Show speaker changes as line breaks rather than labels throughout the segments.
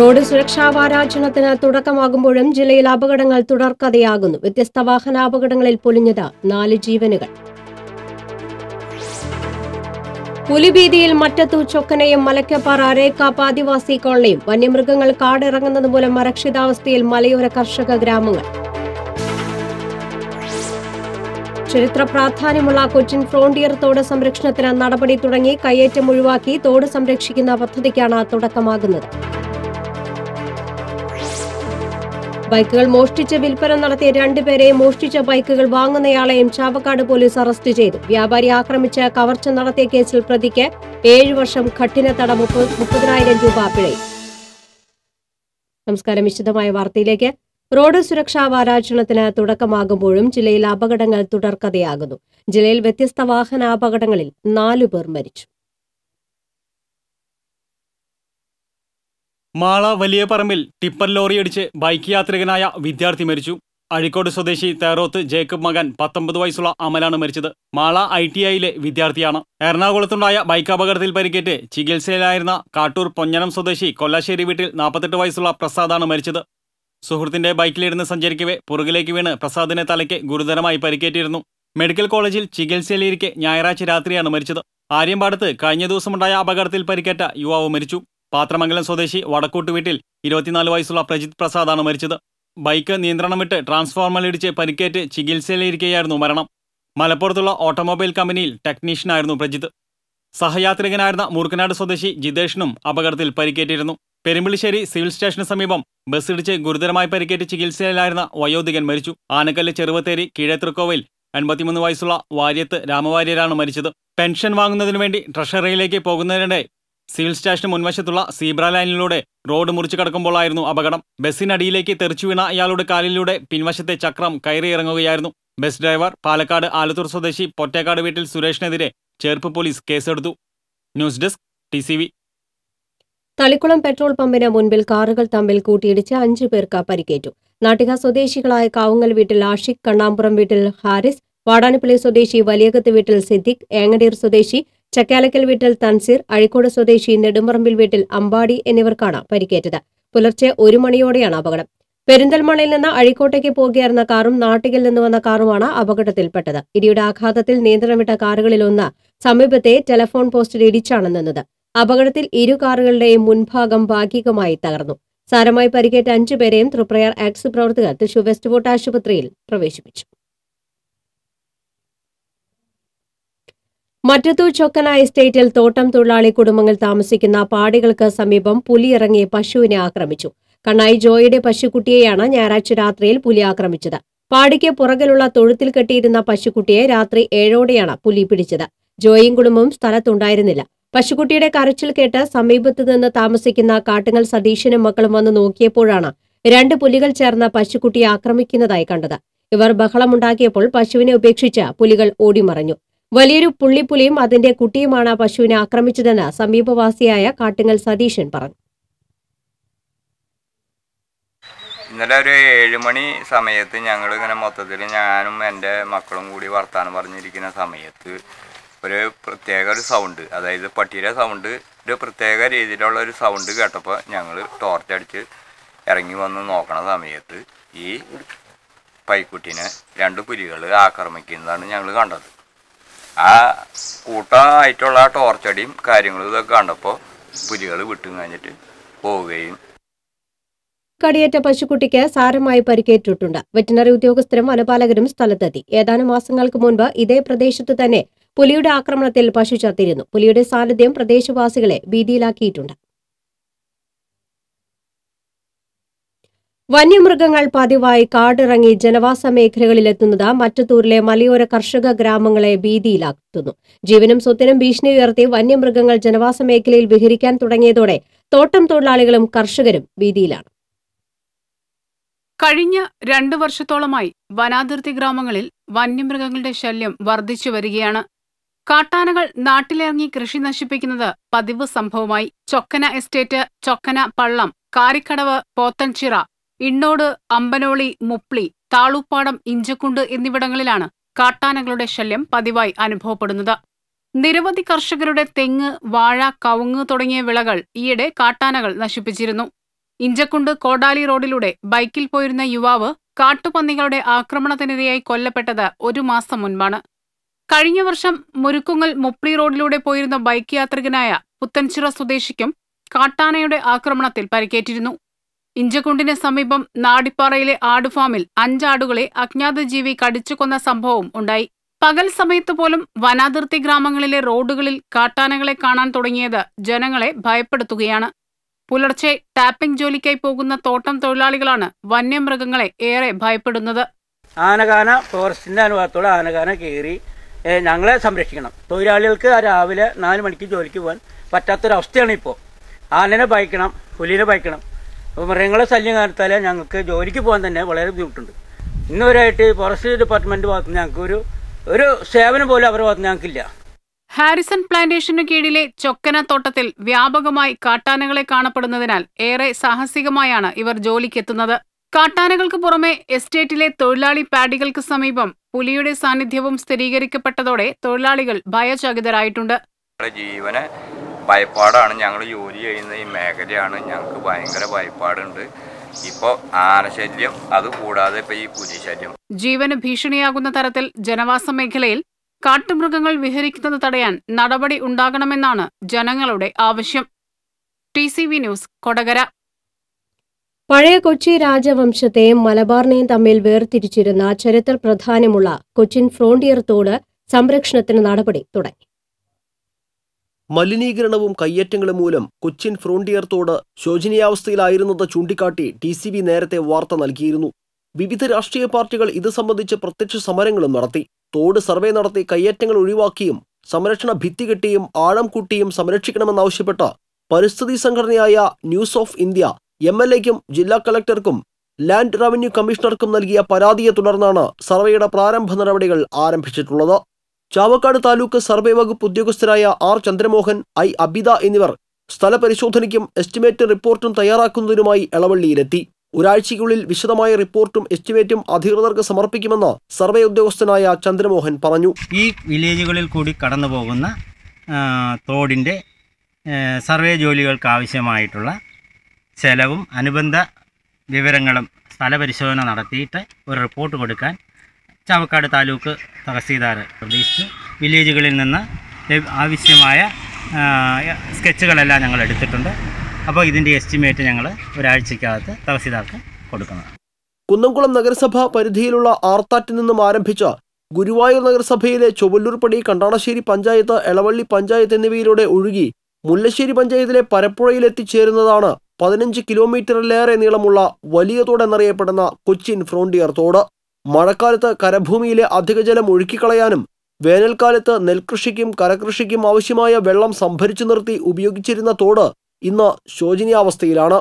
road സുരക്ഷാ വാരാചരണത്തിന് തുടക്കമാകുമ്പോഴും ജില്ലയിൽ അപകടങ്ങൾ തുടർക്കഥയാകുന്നു വ്യത്യസ്ത വാഹനാപകടങ്ങളിൽ പൊലിഞ്ഞത് നാല് ജീവനുകൾ പുലിഭീതിയിൽ മറ്റത്തു ചൊക്കനയും മലക്കപ്പാറ അരേക്കാപ്പ് ആദിവാസി കോളനിയും വന്യമൃഗങ്ങൾ കാടിറങ്ങുന്നത് മൂലം അരക്ഷിതാവസ്ഥയിൽ മലയോര കർഷക ഗ്രാമങ്ങൾ ചരിത്ര പ്രാധാന്യമുള്ള കൊച്ചിൻ ഫ്രോണ്ടിയർ തോട് സംരക്ഷണത്തിന് നടപടി തുടങ്ങി കയ്യേറ്റം ഒഴിവാക്കി തോട് സംരക്ഷിക്കുന്ന പദ്ധതിക്കാണ് തുടക്കമാകുന്നത് ബൈക്കുകൾ മോഷ്ടിച്ച് വിൽപ്പന നടത്തിയ രണ്ടുപേരെ മോഷ്ടിച്ച ബൈക്കുകൾ വാങ്ങുന്നയാളെയും ചാവക്കാട് പോലീസ് അറസ്റ്റ് ചെയ്തു വ്യാപാരി ആക്രമിച്ച് കവർച്ച നടത്തിയ കേസിൽ പ്രതിക്ക് ഏഴു വർഷം കഠിന തട മുപ്പതിനായിരം രൂപ പിഴയും നമസ്കാരം വിശദമായ വാർത്തയിലേക്ക് റോഡ് സുരക്ഷാ വാരാചരണത്തിന് തുടക്കമാകുമ്പോഴും ജില്ലയിൽ അപകടങ്ങൾ തുടർക്കഥയാകുന്നു ജില്ലയിൽ വ്യത്യസ്ത വാഹന അപകടങ്ങളിൽ നാലുപേർ മരിച്ചു
മാള വലിയ പറമ്പിൽ ടിപ്പർ ലോറിയടിച്ച് ബൈക്ക് യാത്രികനായ വിദ്യാർത്ഥി മരിച്ചു അഴിക്കോട് സ്വദേശി തേറോത്ത് ജേക്കബ് മകൻ പത്തൊമ്പത് വയസ്സുള്ള അമലാണ് മരിച്ചത് മാള ഐ ടി ഐയിലെ വിദ്യാർത്ഥിയാണ് എറണാകുളത്തുണ്ടായ ബൈക്ക് അപകടത്തിൽ പരിക്കേറ്റ് ചികിത്സയിലായിരുന്ന കാട്ടൂർ പൊഞ്ഞനം സ്വദേശി കൊല്ലാശ്ശേരി വീട്ടിൽ നാൽപ്പത്തെട്ട് വയസ്സുള്ള പ്രസാദാണ് മരിച്ചത് സുഹൃത്തിന്റെ ബൈക്കിലിരുന്ന് സഞ്ചരിക്കവേ പുറകിലേക്ക് വീണ് പ്രസാദിനെ തലയ്ക്ക് ഗുരുതരമായി പരിക്കേറ്റിരുന്നു മെഡിക്കൽ കോളേജിൽ ചികിത്സയിലിരിക്കെ ഞായറാഴ്ച രാത്രിയാണ് മരിച്ചത് ആര്യമ്പാടത്ത് കഴിഞ്ഞ ദിവസമുണ്ടായ അപകടത്തിൽ പരിക്കേറ്റ യുവാവ് മരിച്ചു പാത്രമംഗലം സ്വദേശി വടക്കൂട്ട് വീട്ടിൽ ഇരുപത്തിനാല് വയസ്സുള്ള പ്രജിത് പ്രസാദാണ് മരിച്ചത് ബൈക്ക് നിയന്ത്രണം വിട്ട് ഇടിച്ച് പരിക്കേറ്റ് ചികിത്സയിലിരിക്കുകയായിരുന്നു മരണം മലപ്പുറത്തുള്ള ഓട്ടോമൊബൈൽ കമ്പനിയിൽ ടെക്നീഷ്യനായിരുന്നു പ്രജിത് സഹയാത്രികനായിരുന്ന മൂർക്കനാട് സ്വദേശി ജിതേഷിനും അപകടത്തിൽ പരിക്കേറ്റിരുന്നു പെരുമ്പിളിശ്ശേരി സിവിൽ സ്റ്റേഷന് സമീപം ബസ് ഇടിച്ച് ഗുരുതരമായി പരിക്കേറ്റ് ചികിത്സയിലായിരുന്ന വയോധികൻ മരിച്ചു ആനക്കല്ല് ചെറുവത്തേരി കീഴേത്തൃക്കോവയിൽ എൺപത്തിമൂന്ന് വയസ്സുള്ള വാര്യത്ത് രാമവാര്യരാണ് മരിച്ചത് പെൻഷൻ വാങ്ങുന്നതിനു വേണ്ടി ട്രഷറിയിലേക്ക് പോകുന്നതിനിടെ സിവിൽ സ്റ്റേഷന് മുൻവശത്തുള്ള സീബ്ര ലൈനിലൂടെ റോഡ് മുറിച്ചു കടക്കുമ്പോഴായിരുന്നു അപകടം ബസ്സിനടിയിലേക്ക് തെറിച്ചു വീണ ഇയാളുടെ കാലിലൂടെ പിൻവശത്തെ ചക്രം കയറിയിറങ്ങുകയായിരുന്നു ബസ് ഡ്രൈവർ പാലക്കാട് ആലത്തൂർ സ്വദേശി പൊറ്റേക്കാട് വീട്ടിൽ സുരേഷിനെതിരെ ചേർപ്പ് പോലീസ് കേസെടുത്തു news desk T C V
Thalikulam petrol പമ്പിന് മുൻപിൽ കാറുകൾ തമ്മിൽ കൂട്ടിയിടിച്ച് അഞ്ചു പേർക്ക് പരിക്കേറ്റു നാട്ടിക സ്വദേശികളായ കാവുങ്ങൽ വീട്ടിൽ ആഷിഖ് കണ്ണാമ്പുറം വീട്ടിൽ ഹാരിസ് വാടാനപ്പള്ളി സ്വദേശി വലിയകത്ത് വീട്ടിൽ സിദ്ദിഖ് ഏങ്ങടീർ സ്വദേശി ചക്കാലക്കൽ വീട്ടിൽ തൻസീർ അഴിക്കോട് സ്വദേശി നെടുമ്പറമ്പിൽ വീട്ടിൽ അമ്പാടി എന്നിവർക്കാണ് പരിക്കേറ്റത് പുലർച്ചെ ഒരു മണിയോടെയാണ് അപകടം പെരിന്തൽമണയിൽ നിന്ന് അഴിക്കോട്ടേക്ക് പോകുകയായിരുന്ന കാറും നാട്ടികിൽ നിന്ന് വന്ന കാറുമാണ് അപകടത്തിൽപ്പെട്ടത് ഇടിയുടെ ആഘാതത്തിൽ നിയന്ത്രണം വിട്ട കാറുകളിലൊന്ന് സമീപത്തെ ടെലഫോൺ പോസ്റ്റിൽ ഇടിച്ചാണ് നിന്നത് അപകടത്തിൽ ഇരു കാറുകളുടെയും മുൻഭാഗം ഭാഗികമായി തകർന്നു സാരമായി പരിക്കേറ്റ അഞ്ചുപേരെയും തൃപ്രയാർ ആക്സ് പ്രവർത്തകർ തൃശൂർ വെസ്റ്റ് ബോട്ട് ആശുപത്രിയിൽ പ്രവേശിപ്പിച്ചു മറ്റത്തൂർ ചൊക്കന എസ്റ്റേറ്റിൽ തോട്ടം തൊഴിലാളി കുടുംബങ്ങൾ താമസിക്കുന്ന പാടികൾക്ക് സമീപം പുലി ഇറങ്ങി പശുവിനെ ആക്രമിച്ചു കണ്ണായി ജോയുടെ പശുക്കുട്ടിയെയാണ് ഞായറാഴ്ച രാത്രിയിൽ പുലി ആക്രമിച്ചത് പാടിക്ക് പുറകിലുള്ള തൊഴുത്തിൽ കെട്ടിയിരുന്ന പശുക്കുട്ടിയെ രാത്രി ഏഴോടെയാണ് പുലി പിടിച്ചത് ജോയും കുടുംബവും സ്ഥലത്തുണ്ടായിരുന്നില്ല പശുക്കുട്ടിയുടെ കരച്ചിൽ കേട്ട് സമീപത്ത് നിന്ന് താമസിക്കുന്ന കാട്ടുങ്ങൽ സതീശനും മക്കളും വന്ന് നോക്കിയപ്പോഴാണ് രണ്ട് പുലികൾ ചേർന്ന് പശുക്കുട്ടിയെ ആക്രമിക്കുന്നതായി കണ്ടത് ഇവർ ബഹളമുണ്ടാക്കിയപ്പോൾ പശുവിനെ ഉപേക്ഷിച്ച് പുലികൾ ഓടിമറഞ്ഞു വലിയൊരു പുള്ളിപ്പുലിയും അതിന്റെ കുട്ടിയുമാണ് ആ പശുവിനെ ആക്രമിച്ചതെന്ന് സമീപവാസിയായ കാട്ടുങ്ങൽ സതീശൻ പറഞ്ഞു
ഇന്നലെ ഒരു ഏഴുമണി സമയത്ത് ഞങ്ങൾ ഇങ്ങനെ മൊത്തത്തിൽ ഞാനും എൻ്റെ മക്കളും കൂടി വർത്താനം പറഞ്ഞിരിക്കുന്ന സമയത്ത് ഒരു പ്രത്യേക ഒരു സൗണ്ട് അതായത് പട്ടിയുടെ സൗണ്ട് ഒരു പ്രത്യേക രീതിയിലുള്ള ഒരു സൗണ്ട് കേട്ടപ്പോൾ ഞങ്ങൾ ടോർച്ച് അടിച്ച് ഇറങ്ങി വന്ന് നോക്കണ സമയത്ത് ഈ പൈക്കുട്ടിനെ രണ്ട് പുലികൾ ആക്രമിക്കുന്നതാണ് ഞങ്ങൾ കണ്ടത് ആ കൂട്ടമായിട്ടുള്ള ആ ടോർച്ചടിയും കാര്യങ്ങളും ഇതൊക്കെ കണ്ടപ്പോൾ പുലികൾ വിട്ടും കഴിഞ്ഞിട്ട് പോവുകയും
കടിയേറ്റ പശുക്കുട്ടിക്ക് സാരമായി പരിക്കേറ്റിട്ടുണ്ട് വെറ്റിനറി ഉദ്യോഗസ്ഥരും വനപാലകരും സ്ഥലത്തെത്തി ഏതാനും മാസങ്ങൾക്ക് മുൻപ് ഇതേ പ്രദേശത്ത് തന്നെ പുലിയുടെ ആക്രമണത്തിൽ പശു ചത്തിരുന്നു പുലിയുടെ സാന്നിധ്യം പ്രദേശവാസികളെ ഭീതിയിലാക്കിയിട്ടുണ്ട് വന്യമൃഗങ്ങൾ പതിവായി കാടിറങ്ങി ജനവാസ മേഖലകളിലെത്തുന്നത് മറ്റത്തൂരിലെ മലയോര കർഷക ഗ്രാമങ്ങളെ ഭീതിയിലാക്കുന്നു ജീവനും സ്വത്തിനും ഭീഷണി ഉയർത്തി വന്യമൃഗങ്ങൾ ജനവാസ മേഖലയിൽ വിഹരിക്കാൻ തുടങ്ങിയതോടെ തോട്ടം തൊഴിലാളികളും കർഷകരും ഭീതിയിലാണ്
കഴിഞ്ഞ രണ്ടു വർഷത്തോളമായി വനാതിർത്തി ഗ്രാമങ്ങളിൽ വന്യമൃഗങ്ങളുടെ ശല്യം വർദ്ധിച്ചു വരികയാണ് കാട്ടാനകൾ നാട്ടിലിറങ്ങി കൃഷി നശിപ്പിക്കുന്നത് പതിവ് സംഭവമായി ചൊക്കന എസ്റ്റേറ്റ് ചൊക്കന പള്ളം കാരിക്കടവ് പോത്തൻചിറ ഇണ്ണോട് അമ്പനോളി മുപ്ലി താളൂപ്പാടം ഇഞ്ചക്കുണ്ട് എന്നിവിടങ്ങളിലാണ് കാട്ടാനകളുടെ ശല്യം പതിവായി അനുഭവപ്പെടുന്നത് നിരവധി കർഷകരുടെ തെങ്ങ് വാഴ കവുങ്ങ് തുടങ്ങിയ വിളകൾ ഈയിടെ കാട്ടാനകൾ നശിപ്പിച്ചിരുന്നു ഇഞ്ചക്കുണ്ട് കോടാലി റോഡിലൂടെ ബൈക്കിൽ പോയിരുന്ന യുവാവ് കാട്ടുപന്നികളുടെ ആക്രമണത്തിനിരയായി കൊല്ലപ്പെട്ടത് ഒരു മാസം മുൻപാണ് കഴിഞ്ഞ വർഷം മുരുക്കുങ്ങൽ മുപ്ലി റോഡിലൂടെ പോയിരുന്ന ബൈക്ക് യാത്രികനായ പുത്തൻചിറ സ്വദേശിക്കും കാട്ടാനയുടെ ആക്രമണത്തിൽ പരിക്കേറ്റിരുന്നു ഇഞ്ചക്കുണ്ടിന് സമീപം നാടിപ്പാറയിലെ ആടുഫാമിൽ അഞ്ചാടുകളെ അജ്ഞാത ജീവി കടിച്ചുകൊന്ന സംഭവം ഉണ്ടായി പകൽ സമയത്ത് പോലും വനാതിർത്തി ഗ്രാമങ്ങളിലെ റോഡുകളിൽ കാട്ടാനകളെ കാണാൻ തുടങ്ങിയത് ജനങ്ങളെ ഭയപ്പെടുത്തുകയാണ് പുലർച്ചെ ടാപ്പിംഗ് ജോലിക്കായി പോകുന്ന തോട്ടം തൊഴിലാളികളാണ് വന്യമൃഗങ്ങളെ ഏറെ ഭയപ്പെടുന്നത് ആനകാന
ഫോറസ്റ്റിന്റെ അനുവാദത്തോടെ ആനകാന കയറി ഞങ്ങളെ സംരക്ഷിക്കണം തൊഴിലാളികൾക്ക് രാവിലെ നാല് മണിക്ക് ജോലിക്ക് പോകാൻ പറ്റാത്തൊരവസ്ഥയാണ് ഇപ്പോൾ ആനനെ ഭയക്കണം പുലിനെ ഭയക്കണം അപ്പോൾ മൃഗങ്ങളെ ശല്യം കാണത്താലേ ഞങ്ങൾക്ക് ജോലിക്ക് പോകാൻ തന്നെ വളരെ ബുദ്ധിമുട്ടുണ്ട് ഇന്നുവരായിട്ട് ഫോറസ്റ്റ് ഡിപ്പാർട്ട്മെന്റ് ഭാഗത്ത് ഞങ്ങൾക്ക് ഒരു ഒരു സേവനം പോലും അവരുടെ ഭാഗത്ത് ഞങ്ങൾക്കില്ല
ഹാരിസൺ പ്ലാന്റേഷനു കീഴിലെ ചൊക്കന തോട്ടത്തിൽ വ്യാപകമായി കാട്ടാനകളെ കാണപ്പെടുന്നതിനാൽ ഏറെ സാഹസികമായാണ് ഇവർ ജോലിക്കെത്തുന്നത് കാട്ടാനകൾക്ക് പുറമെ എസ്റ്റേറ്റിലെ തൊഴിലാളി പാഡികൾക്ക് സമീപം പുലിയുടെ സാന്നിധ്യവും സ്ഥിരീകരിക്കപ്പെട്ടതോടെ തൊഴിലാളികൾ ഭയചകിതരായിട്ടുണ്ട്
ജീവനെ ഭയപ്പാടാണ് ഞങ്ങൾ ജോലി ചെയ്യുന്ന ഈ മേഖലയാണ് ഞങ്ങൾക്ക് ഭയങ്കര ഭയപ്പാടുണ്ട് ഇപ്പോൾ ആനശല്യം അത് കൂടാതെ ഇപ്പോൾ ഈ പുലിശല്യം
ജീവന് ഭീഷണിയാകുന്ന തരത്തിൽ ജനവാസ മേഖലയിൽ കാട്ടുമൃഗങ്ങൾ വിഹരിക്കുന്നത് തടയാൻ നടപടി ഉണ്ടാകണമെന്നാണ് ജനങ്ങളുടെ ആവശ്യം T C V news Kodakara
പഴയ കൊച്ചി രാജവംശത്തെയും മലബാറിനെയും തമ്മിൽ വേർതിരിച്ചിരുന്ന ചരിത്ര പ്രധാനമുള്ള കൊച്ചിൻ ഫ്രോണ്ടിയർ തോട് സംരക്ഷണത്തിന് നടപടി തുടങ്ങി
മലിനീകരണവും കയ്യേറ്റങ്ങളും മൂലം കൊച്ചിൻ ഫ്രോണ്ടിയർ തോട് ശോചനീയാവസ്ഥയിലായിരുന്നത് ചൂണ്ടിക്കാട്ടി ടി സി ബി നേരത്തെ വാർത്ത നൽകിയിരുന്നു വിവിധ രാഷ്ട്രീയ പാർട്ടികൾ ഇത് സംബന്ധിച്ച് പ്രത്യക്ഷ സമരങ്ങളും നടത്തി തോട് സർവേ നടത്തി കയ്യേറ്റങ്ങൾ ഒഴിവാക്കിയും സംരക്ഷണ ഭിത്തി കെട്ടിയും ആഴം കൂട്ടിയും സംരക്ഷിക്കണമെന്നാവശ്യപ്പെട്ട് പരിസ്ഥിതി സംഘടനയായ news of India M L എക്കും ജില്ലാ കളക്ടർക്കും ലാൻഡ് റവന്യൂ കമ്മീഷണർക്കും നൽകിയ പരാതിയെ തുടർന്നാണ് സർവേയുടെ പ്രാരംഭ നടപടികൾ ആരംഭിച്ചിട്ടുള്ളത് ചാവക്കാട് താലൂക്ക് സർവേ വകുപ്പ് ഉദ്യോഗസ്ഥരായ ആർ ചന്ദ്രമോഹൻ ഐ അബിത എന്നിവർ പരിശോധനയ്ക്കും എസ്റ്റിമേറ്റ് റിപ്പോർട്ടും തയ്യാറാക്കുന്നതിനുമായി ഇളവള്ളിയിലെത്തി ഒരാഴ്ചയ്ക്കുള്ളിൽ വിശദമായ റിപ്പോർട്ടും എസ്റ്റിമേറ്റും അധികൃതർക്ക് സമർപ്പിക്കുമെന്ന് സർവേ ഉദ്യോഗസ്ഥനായ ചന്ദ്രമോഹൻ പറഞ്ഞു ഈ
വില്ലേജുകളിൽ കൂടി കടന്നു പോകുന്ന തോടിൻ്റെ സർവേ ജോലികൾക്ക് ആവശ്യമായിട്ടുള്ള ചെലവും അനുബന്ധ വിവരങ്ങളും സ്ഥലപരിശോധന നടത്തിയിട്ട് ഒരു റിപ്പോർട്ട് കൊടുക്കാൻ ചാവക്കാട് താലൂക്ക് തഹസീൽദാർ പ്രതീക്ഷിച്ച് വില്ലേജുകളിൽ നിന്ന് ആവശ്യമായ സ്കെച്ചുകളെല്ലാം ഞങ്ങൾ എടുത്തിട്ടുണ്ട് അപ്പോൾ ഇതിൻ്റെ എസ്റ്റിമേറ്റ് ഞങ്ങൾ ഒരാഴ്ചക്കകത്ത് തഹസീൽദാർക്ക് കൊടുക്കുന്നത്
കുന്നംകുളം നഗരസഭ പരിധിയിലുള്ള ആർത്താറ്റിൽ നിന്നും ആരംഭിച്ച ഗുരുവായൂർ നഗരസഭയിലെ ചൊവ്വല്ലൂർപ്പടി കണ്ടാണശ്ശേരി പഞ്ചായത്ത് എളവള്ളി പഞ്ചായത്ത് എന്നിവയിലൂടെ ഒഴുകി മുല്ലശ്ശേരി പഞ്ചായത്തിലെ പരപ്പുഴയിൽ എത്തിച്ചേരുന്നതാണ് പതിനഞ്ച് കിലോമീറ്ററിലേറെ നീളമുള്ള വലിയ തോട് എന്നറിയപ്പെടുന്ന കൊച്ചിൻ ഫ്രോണ്ടിയർ തോട് മഴക്കാലത്ത് കരഭൂമിയിലെ അധിക ജലം ഒഴുക്കിക്കളയാനും വേനൽക്കാലത്ത് നെൽകൃഷിക്കും കരകൃഷിക്കും ആവശ്യമായ വെള്ളം സംഭരിച്ചു നിർത്തി ഉപയോഗിച്ചിരുന്ന തോട് ഇന്ന് ശോചനീയാവസ്ഥയിലാണ്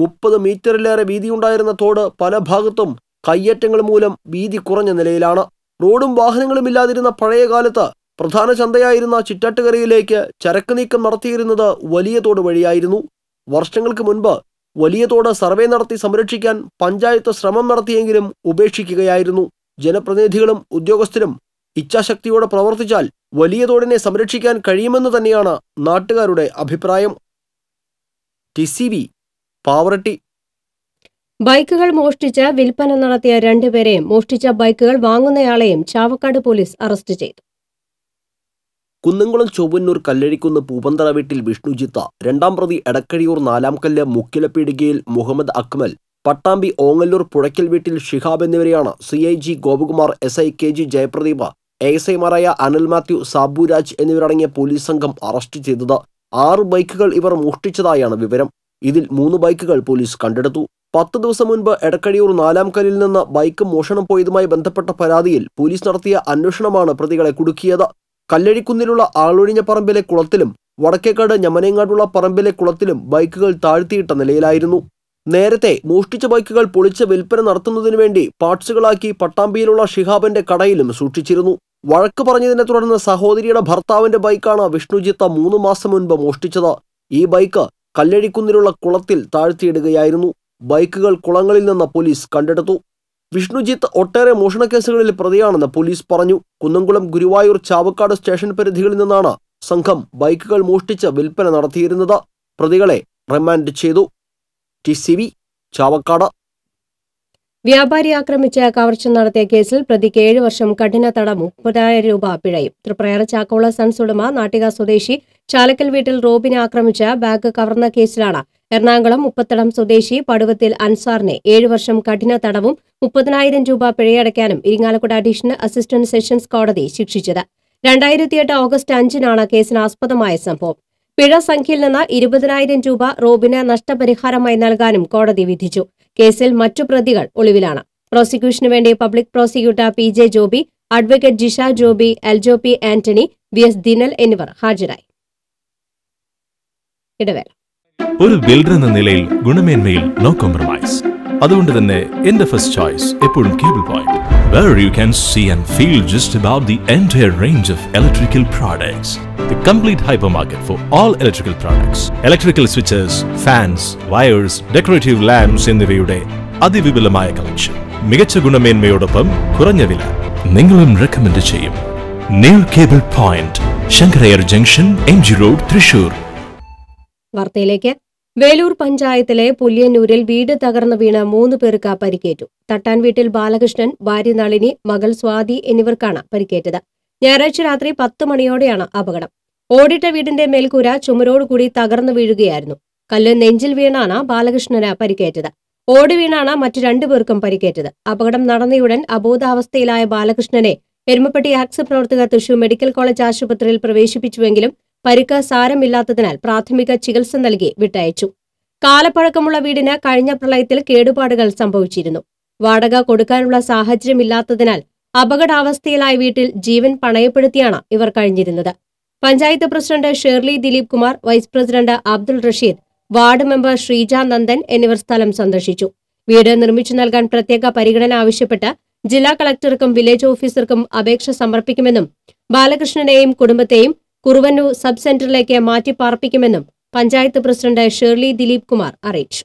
മുപ്പത് മീറ്ററിലേറെ വീതിയുണ്ടായിരുന്ന തോട് പല ഭാഗത്തും കയ്യേറ്റങ്ങൾ മൂലം വീതി കുറഞ്ഞ നിലയിലാണ് റോഡും വാഹനങ്ങളും ഇല്ലാതിരുന്ന പഴയ കാലത്ത് പ്രധാന ചന്തയായിരുന്ന ചിറ്റാട്ടുകരയിലേക്ക് ചരക്ക് നീക്കം നടത്തിയിരുന്നത് വലിയ തോട് വഴിയായിരുന്നു വർഷങ്ങൾക്ക് മുൻപ് വലിയ തോട് സർവേ നടത്തി സംരക്ഷിക്കാൻ പഞ്ചായത്ത് ശ്രമം നടത്തിയെങ്കിലും ഉപേക്ഷിക്കുകയായിരുന്നു ജനപ്രതിനിധികളും ഉദ്യോഗസ്ഥരും ഇച്ഛാശക്തിയോടെ പ്രവർത്തിച്ചാൽ വലിയ തോടിനെ സംരക്ഷിക്കാൻ കഴിയുമെന്ന് തന്നെയാണ് നാട്ടുകാരുടെ അഭിപ്രായം പാവറട്ടി
ബൈക്കുകൾ മോഷ്ടിച്ച് വിൽപ്പന നടത്തിയ രണ്ടുപേരെയും മോഷ്ടിച്ച ബൈക്കുകൾ വാങ്ങുന്നയാളെയും ചാവക്കാട് പോലീസ് അറസ്റ്റ് ചെയ്തു
കുന്നംകുളം ചൊവ്വന്നൂർ കല്ലഴിക്കുന്ന് പൂപന്തറ വീട്ടിൽ വിഷ്ണുജിത്ത രണ്ടാം പ്രതി എടക്കഴിയൂർ നാലാംകല്ല് മുക്കിലപ്പീടികയിൽ മുഹമ്മദ് അക്മൽ പട്ടാമ്പി ഓങ്ങല്ലൂർ പുഴയ്ക്കൽ വീട്ടിൽ ഷിഹാബ് എന്നിവരെയാണ് C I G Gopakumar S I K G Jayapradeep A S Anil Mathew Saburaj എന്നിവരടങ്ങിയ പോലീസ് സംഘം അറസ്റ്റ് ചെയ്തത് ആറ് ബൈക്കുകൾ ഇവർ മോഷ്ടിച്ചതായാണ് വിവരം ഇതിൽ മൂന്ന് ബൈക്കുകൾ പോലീസ് കണ്ടെടുത്തു പത്ത് ദിവസം മുൻപ് എടക്കഴിയൂർ നാലാംകല്ലിൽ നിന്ന് ബൈക്ക് മോഷണം പോയതുമായി ബന്ധപ്പെട്ട പരാതിയിൽ പോലീസ് നടത്തിയ അന്വേഷണമാണ് പ്രതികളെ കുടുക്കിയത് കല്ലഴിക്കുന്നിലുള്ള ആളൊഴിഞ്ഞ പറമ്പിലെ കുളത്തിലും വടക്കേക്കാട് ഞമനേങ്ങാടുള്ള പറമ്പിലെ കുളത്തിലും ബൈക്കുകൾ താഴ്ത്തിയിട്ട നിലയിലായിരുന്നു നേരത്തെ മോഷ്ടിച്ച ബൈക്കുകൾ പൊളിച്ച് വിൽപ്പന നടത്തുന്നതിനു വേണ്ടി പാർട്സുകളാക്കി പട്ടാമ്പിയിലുള്ള ഷിഹാബിന്റെ കടയിലും സൂക്ഷിച്ചിരുന്നു വഴക്ക് പറഞ്ഞതിനെ തുടർന്ന് സഹോദരിയുടെ ഭർത്താവിന്റെ ബൈക്കാണ് വിഷ്ണുജിത്ത മൂന്ന് മാസം മുൻപ് മോഷ്ടിച്ചത് ഈ ബൈക്ക് കല്ലഴിക്കുന്നിലുള്ള കുളത്തിൽ താഴ്ത്തിയിടുകയായിരുന്നു ബൈക്കുകൾ കുളങ്ങളിൽ നിന്ന് പോലീസ് കണ്ടെടുത്തു വിഷ്ണുജിത്ത് ഒട്ടേറെ കേസുകളിൽ പ്രതിയാണെന്ന് പോലീസ് പറഞ്ഞു കുന്നംകുളം ഗുരുവായൂർ ചാവക്കാട് സ്റ്റേഷൻ പരിധികളിൽ നിന്നാണ് സംഘം ബൈക്കുകൾ മോഷ്ടിച്ച് വിൽപ്പന നടത്തിയിരുന്നത് പ്രതികളെ റിമാൻഡ് ചെയ്തു ടി സി വി ചാവക്കാട്
വ്യാപാരി ആക്രമിച്ച് കവർച്ച നടത്തിയ കേസിൽ പ്രതിക്ക് ഏഴു വർഷം കഠിന തടവും മുപ്പതിനായിരം രൂപ പിഴയും തൃപ്രയർ ചാക്കോള സൺസ് ഉടമ നാട്ടിക സ്വദേശി ചാലക്കൽ വീട്ടിൽ റോബിനെ ആക്രമിച്ച് ബാഗ് കവർന്ന കേസിലാണ് എറണാകുളം മുപ്പത്തടം സ്വദേശി പടുവത്തിൽ അൻസാറിനെ ഏഴു വർഷം കഠിന തടവും മുപ്പതിനായിരം രൂപ പിഴയടയ്ക്കാനും ഇരിങ്ങാലക്കുട അഡീഷണൽ അസിസ്റ്റന്റ് സെഷൻസ് കോടതി ശിക്ഷിച്ചത് രണ്ടായിരത്തിയെട്ട് ഓഗസ്റ്റ് അഞ്ചിനാണ് കേസിന് ആസ്പദമായ സംഭവം പിഴ സംഖ്യയിൽ നിന്ന് ഇരുപതിനായിരം രൂപ റോബിന് നഷ്ടപരിഹാരമായി നൽകാനും കോടതി വിധിച്ചു കേസിൽ മറ്റു പ്രതികൾ ഒളിവിലാണ് പ്രോസിക്യൂഷനു വേണ്ടി public prosecutor P J Joby advocate Jisha Joby P Antony V S Dinal എന്നിവർ ഹാജരായി ഇടവേള
ഒരു ബിൽഡർ എന്ന നിലയിൽ ഗുണമേന്മയിൽ നോ കോംപ്രമൈസ് അതുകൊണ്ട് തന്നെ എന്റെ ഫസ്റ്റ് ചോയ്സ് എപ്പോഴും cable point where you can see and feel just about the entire range of electrical products the complete hypermarket for all electrical products electrical switches fans wires decorative lamps എന്നിവയുടെ അതിവിപുലമായ collection മികച്ച ഗുണമേന്മയോടൊപ്പം കുറഞ്ഞ വില നിങ്ങളും recommend ചെയ്യും new cable point Sankarayyar junction M G road Thrissur
വാർത്തയിലേക്ക് വേലൂർ പഞ്ചായത്തിലെ പുല്യന്നൂരിൽ വീട് തകർന്നു വീണ് മൂന്ന് പേർക്ക് പരിക്കേറ്റു തട്ടാൻ വീട്ടിൽ ബാലകൃഷ്ണൻ ഭാര്യ നളിനി മകൾ സ്വാതി എന്നിവർക്കാണ് പരിക്കേറ്റത് ഞായറാഴ്ച രാത്രി പത്ത് മണിയോടെയാണ് അപകടം ഓടിട്ട വീടിന്റെ മേൽക്കൂര ചുമരോടുകൂടി തകർന്നു വീഴുകയായിരുന്നു കല്ല് നെഞ്ചിൽ വീണാണ് ബാലകൃഷ്ണന് പരിക്കേറ്റത് ഓടി വീണാണ് മറ്റു രണ്ടുപേർക്കും പരിക്കേറ്റത് അപകടം നടന്നയുടൻ അബോധാവസ്ഥയിലായ ബാലകൃഷ്ണനെ എരുമപ്പെട്ടി ആക്സ് പ്രവർത്തകർ തൃശൂർ മെഡിക്കൽ കോളേജ് ആശുപത്രിയിൽ പ്രവേശിപ്പിച്ചുവെങ്കിലും പരിക്ക് സാരമില്ലാത്തതിനാൽ പ്രാഥമിക ചികിത്സ നൽകി വിട്ടയച്ചു കാലപ്പഴക്കമുള്ള വീടിന് കഴിഞ്ഞ പ്രളയത്തിൽ കേടുപാടുകൾ സംഭവിച്ചിരുന്നു വാടക കൊടുക്കാനുള്ള സാഹചര്യമില്ലാത്തതിനാൽ അപകടാവസ്ഥയിലായ വീട്ടിൽ ജീവൻ പണയപ്പെടുത്തിയാണ് ഇവർ കഴിഞ്ഞിരുന്നത് panchayat president Shirley Dileep Kumar vice president Abdul Rasheed ward member Sreeja Nandan എന്നിവർ സ്ഥലം സന്ദർശിച്ചു വീട് നിർമ്മിച്ചു നൽകാൻ പ്രത്യേക പരിഗണന ആവശ്യപ്പെട്ട് ജില്ലാ കളക്ടർക്കും വില്ലേജ് ഓഫീസർക്കും അപേക്ഷ സമർപ്പിക്കുമെന്നും ബാലകൃഷ്ണനെയും കുടുംബത്തെയും കുറുവന്നൂർ സബ് സെന്ററിലേക്ക് മാറ്റിപ്പാർപ്പിക്കുമെന്നും പഞ്ചായത്ത് പ്രസിഡന്റ് ഷേർലി ദിലീപ് കുമാർ അറിയിച്ചു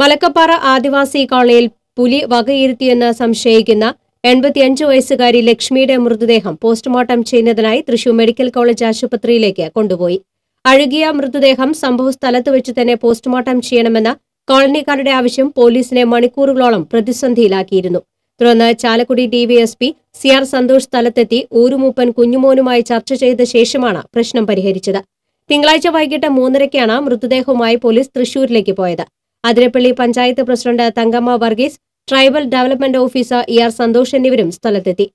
മലക്കപ്പാറ ആദിവാസി കോളനിയിൽ പുലി വകയിരുത്തിയെന്ന് സംശയിക്കുന്ന എൺപത്തിയഞ്ച് വയസ്സുകാരി ലക്ഷ്മിയുടെ മൃതദേഹം പോസ്റ്റ്മോർട്ടം ചെയ്യുന്നതിനായി തൃശൂർ മെഡിക്കൽ കോളേജ് ആശുപത്രിയിലേക്ക് കൊണ്ടുപോയി അഴുകിയ മൃതദേഹം സംഭവസ്ഥലത്ത് വെച്ച് തന്നെ പോസ്റ്റ്മോർട്ടം ചെയ്യണമെന്ന കോളനിക്കാരുടെ ആവശ്യം പോലീസിനെ മണിക്കൂറുകളോളം പ്രതിസന്ധിയിലാക്കിയിരുന്നു തുടർന്ന് Chalakudy D V S P C R Santhosh സ്ഥലത്തെത്തി ഊരുമൂപ്പൻ കുഞ്ഞുമോനുമായി ചർച്ച ചെയ്ത ശേഷമാണ് പ്രശ്നം പരിഹരിച്ചത് തിങ്കളാഴ്ച വൈകിട്ട് മൂന്നരയ്ക്കാണ് മൃതദേഹവുമായി പോലീസ് തൃശൂരിലേക്ക് പോയത് Athirappilly panchayat president Thankamma Varghese tribal development officer E R Santhosh എന്നിവരും സ്ഥലത്തെത്തി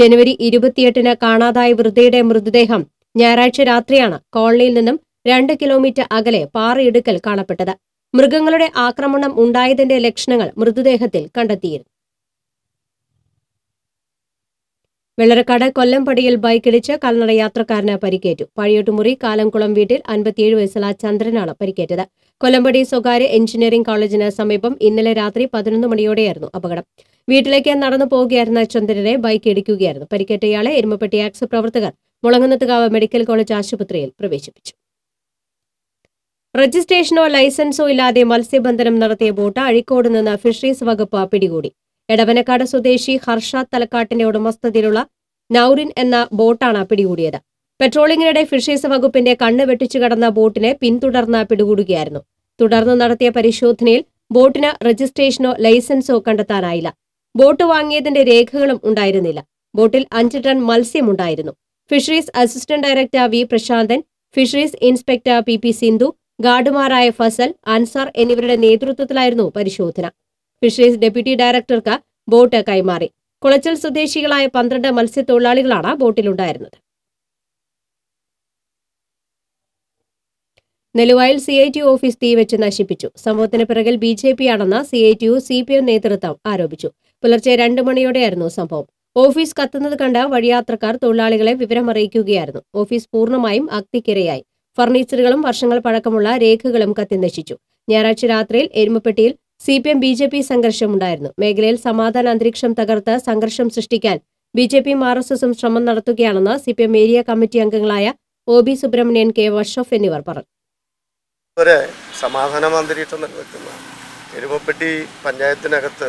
ജനുവരി ഇരുപത്തിയെട്ടിന് കാണാതായ വൃദ്ധയുടെ മൃതദേഹം ഞായറാഴ്ച രാത്രിയാണ് കോളനിയിൽ നിന്നും രണ്ട് കിലോമീറ്റർ അകലെ പാറയിടുക്കൽ കാണപ്പെട്ടത് മൃഗങ്ങളുടെ ആക്രമണം ഉണ്ടായതിന്റെ ലക്ഷണങ്ങൾ മൃതദേഹത്തിൽ കണ്ടെത്തിയിരുന്നു വെള്ളരക്കാട് കൊല്ലംപടിയിൽ ബൈക്കിടിച്ച് കാൽനട യാത്രക്കാരന് പരിക്കേറ്റു പഴയോട്ടുമുറി കാലംകുളം വീട്ടിൽ അൻപത്തിയേഴ് വയസ്സുള്ള ചന്ദ്രനാണ് പരിക്കേറ്റത് കൊല്ലംപടി സ്വകാര്യ എഞ്ചിനീയറിംഗ് കോളേജിന് സമീപം ഇന്നലെ രാത്രി പതിനൊന്ന് മണിയോടെയായിരുന്നു അപകടം വീട്ടിലേക്ക് നടന്നു പോവുകയായിരുന്ന ചന്ദ്രനെ ബൈക്ക് ഇടിക്കുകയായിരുന്നു പരിക്കേറ്റയാളെ എരുമപ്പെട്ടി ആക്സ് പ്രവർത്തകർ മുളങ്ങുന്നത്തുകാവ് മെഡിക്കൽ കോളേജ് ആശുപത്രിയിൽ പ്രവേശിപ്പിച്ചു രജിസ്ട്രേഷനോ ലൈസൻസോ ഇല്ലാതെ മത്സ്യബന്ധനം നടത്തിയ ബോട്ട് അഴിക്കോട് നിന്ന് ഫിഷറീസ് വകുപ്പ് പിടികൂടി എടവനക്കാട് സ്വദേശി ഹർഷ തലക്കാട്ടിന്റെ ഉടമസ്ഥതയിലുള്ള നൌറിൻ എന്ന ബോട്ടാണ് പിടികൂടിയത് പെട്രോളിങ്ങിനിടെ ഫിഷേഴ്സ് വകുപ്പിന്റെ കണ്ണ് വെട്ടിച്ചു കടന്ന ബോട്ടിനെ പിന്തുടർന്ന് പിടികൂടുകയായിരുന്നു തുടർന്ന് നടത്തിയ പരിശോധനയിൽ ബോട്ടിന് രജിസ്ട്രേഷനോ ലൈസൻസോ കണ്ടെത്താനായില്ല ബോട്ട് വാങ്ങിയതിന്റെ രേഖകളും ഉണ്ടായിരുന്നില്ല ബോട്ടിൽ അഞ്ച് ടൺ മത്സ്യമുണ്ടായിരുന്നു fisheries assistant director V Prasanthan fisheries inspector P P Sindhu ഗാർഡുമാരായ ഫസൽ അൻസാർ എന്നിവരുടെ നേതൃത്വത്തിലായിരുന്നു പരിശോധന ഫിഷറീസ് ഡെപ്യൂട്ടി ഡയറക്ടർക്ക് ബോട്ട് കൈമാറി കുളച്ചൽ സ്വദേശികളായ പന്ത്രണ്ട് മത്സ്യത്തൊഴിലാളികളാണ് ബോട്ടിലുണ്ടായിരുന്നത് നെലുവായിൽ സി ഐ ടി ഓഫീസ് തീവെച്ച് നശിപ്പിച്ചു സംഭവത്തിന് പിറകിൽ ബി ജെ പി ആണെന്ന് C I T U C P M നേതൃത്വം ആരോപിച്ചു പുലർച്ചെ രണ്ട് മണിയോടെയായിരുന്നു സംഭവം ഓഫീസ് കത്തുന്നത് കണ്ട വഴിയാത്രക്കാർ തൊഴിലാളികളെ വിവരമറിയിക്കുകയായിരുന്നു ഓഫീസ് പൂർണ്ണമായും അഗ്നിക്കിരയായി ഫർണിച്ചറുകളും വർഷങ്ങൾ പഴക്കമുള്ള രേഖകളും കത്തി നശിച്ചു ഞായറാഴ്ച രാത്രിയിൽ എരുമപ്പെട്ടിയിൽ C P M B J P സംഘർഷമുണ്ടായിരുന്നു മേഖലയിൽ സമാധാന അന്തരീക്ഷം തകർത്ത് സംഘർഷം സൃഷ്ടിക്കാൻ ബി ജെ പിയും ആർ എസ് എസും ശ്രമം നടത്തുകയാണെന്ന് C P M area committee അംഗങ്ങളായ ഒ ബി സുബ്രഹ്മണ്യൻ കെ വർഷോഫ് എന്നിവർ പറഞ്ഞു
എരുമപ്പെട്ടി പഞ്ചായത്തിനകത്ത്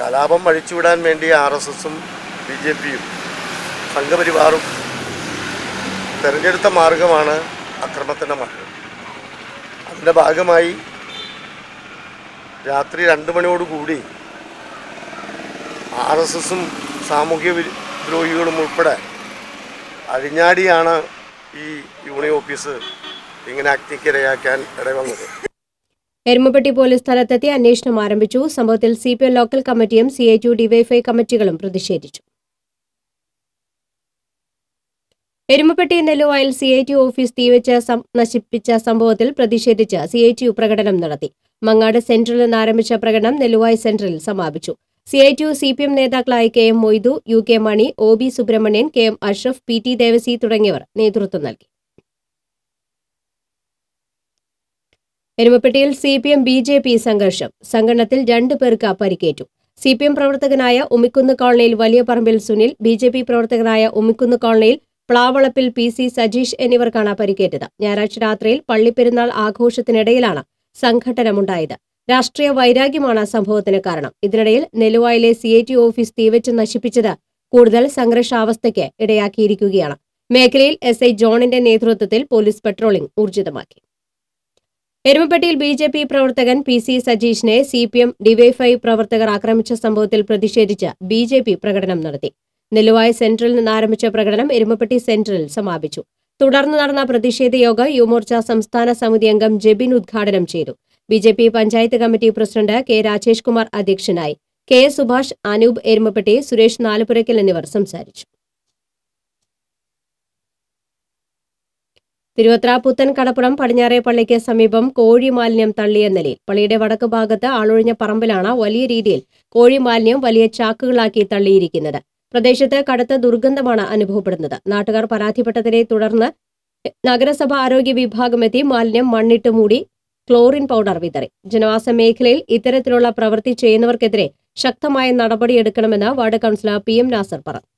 കലാപം അഴിച്ചുവിടാൻ വേണ്ടി ആർ എസ് എസും ബി ജെ പിയും സംഘപരിവാറും തെരഞ്ഞെടുത്ത മാർഗമാണ് അക്രമത്തിൻ്റെ മാർഗം
അതിൻ്റെ ഭാഗമായി രാത്രി രണ്ട് മണിയോടുകൂടി ആർ എസ് എസും സാമൂഹ്യ വിദ്രോഹികളും ഉൾപ്പെടെ
അഴിഞ്ഞാടിയാണ് ഈ യൂണിയൻ ഓഫീസ് ഇങ്ങനെ അഗ്നിക്കിരയാക്കാൻ
ഇടവന്നത്
എരുമപ്പെട്ടി പോലീസ് സ്ഥലത്തെത്തി അന്വേഷണം ആരംഭിച്ചു സംഭവത്തിൽ സി പി എം ലോക്കൽ കമ്മിറ്റിയും സി എ ടു ഡിവൈഫൈ കമ്മിറ്റികളും പ്രതിഷേധിച്ചു എരുമപ്പെട്ടി നെല്ലുവായിൽ സി ഐ ടി ഓഫീസ് തീവച്ച നശിപ്പിച്ച സംഭവത്തിൽ പ്രതിഷേധിച്ച് സി ഐ ടി യു പ്രകടനം നടത്തി മങ്ങാട് സെന്ററിൽ ആരംഭിച്ച പ്രകടനം നെലുവായ് സെന്ററിൽ സമാപിച്ചു C I T U C P M നേതാക്കളായ K M Moidu U K Mani O B Subramanian K M Ashraf P T Devassy തുടങ്ങിയവർ നേതൃത്വം നൽകി എരുമപ്പെട്ടിയിൽ C P M B J P സംഘർഷം സംഘടനത്തിൽ രണ്ടു പേർക്ക് പരിക്കേറ്റു സി പി എം പ്രവർത്തകനായ ഉമിക്കുന്ന് കോളനിയിൽ Valiya Parambil Sunil B J P പ്രവർത്തകനായ ഉമിക്കുന്ന് കോളനിയിൽ പ്ലാവളപ്പിൽ പി സി സജീഷ് എന്നിവർക്കാണ് പരിക്കേറ്റത് ഞായറാഴ്ച രാത്രിയിൽ പള്ളിപ്പെരുന്നാൾ ആഘോഷത്തിനിടയിലാണ് സംഘടനമുണ്ടായത് രാഷ്ട്രീയ വൈരാഗ്യമാണ് സംഭവത്തിന് കാരണം ഇതിനിടയിൽ നെലുവായിലെ സി ഐ ടി ഓഫീസ് തീവച്ച് നശിപ്പിച്ചത് കൂടുതൽ സംഘർഷാവസ്ഥയ്ക്ക് ഇടയാക്കിയിരിക്കുകയാണ് മേഖലയിൽ എസ് ഐ ജോണിന്റെ നേതൃത്വത്തിൽ പോലീസ് പെട്രോളിംഗ് ഊർജിതമാക്കി എരുമപ്പെട്ടിയിൽ ബി ജെ പി പ്രവർത്തകൻ പി സി സജീഷിനെ സി പി എം ഡിവൈഫൈ പ്രവർത്തകർ ആക്രമിച്ച സംഭവത്തിൽ പ്രതിഷേധിച്ച് ബി ജെ പി പ്രകടനം നടത്തി നെലുവായ സെന്ററിൽ നിന്ന് ആരംഭിച്ച പ്രകടനം എരുമപ്പെട്ടി സെന്ററിൽ സമാപിച്ചു തുടർന്ന് നടന്ന പ്രതിഷേധ യോഗം യുവമോർച്ച സംസ്ഥാന സമിതി അംഗം ജെബിൻ ഉദ്ഘാടനം ചെയ്തു B J P panchayat committee president K Rajesh Kumar അധ്യക്ഷനായി കെ സുഭാഷ് അനൂപ് എരുമപ്പെട്ടി സുരേഷ് നാലുപുരയ്ക്കൽ എന്നിവർ സംസാരിച്ചു തിരുവത്ര പുത്തൻ കടപ്പുറം പടിഞ്ഞാറേ പള്ളിക്ക് സമീപം കോഴി മാലിന്യം തള്ളിയ നിലയിൽ പള്ളിയുടെ വടക്കു ഭാഗത്ത് ആളൊഴിഞ്ഞ പറമ്പിലാണ് വലിയ രീതിയിൽ കോഴി മാലിന്യം വലിയ ചാക്കുകളാക്കി തള്ളിയിരിക്കുന്നത് പ്രദേശത്ത് കടുത്ത ദുർഗന്ധമാണ് അനുഭവപ്പെടുന്നത് നാട്ടുകാർ പരാതിപ്പെട്ടതിനെ തുടർന്ന് നഗരസഭ ആരോഗ്യ വിഭാഗം എത്തി മാലിന്യം മണ്ണിട്ട് മൂടി ക്ലോറിൻ പൗഡർ വിതറി ജനവാസ മേഖലയിൽ ഇത്തരത്തിലുള്ള പ്രവൃത്തി ചെയ്യുന്നവർക്കെതിരെ ശക്തമായ നടപടിയെടുക്കണമെന്ന് ward councillor P M Nasar പറഞ്ഞു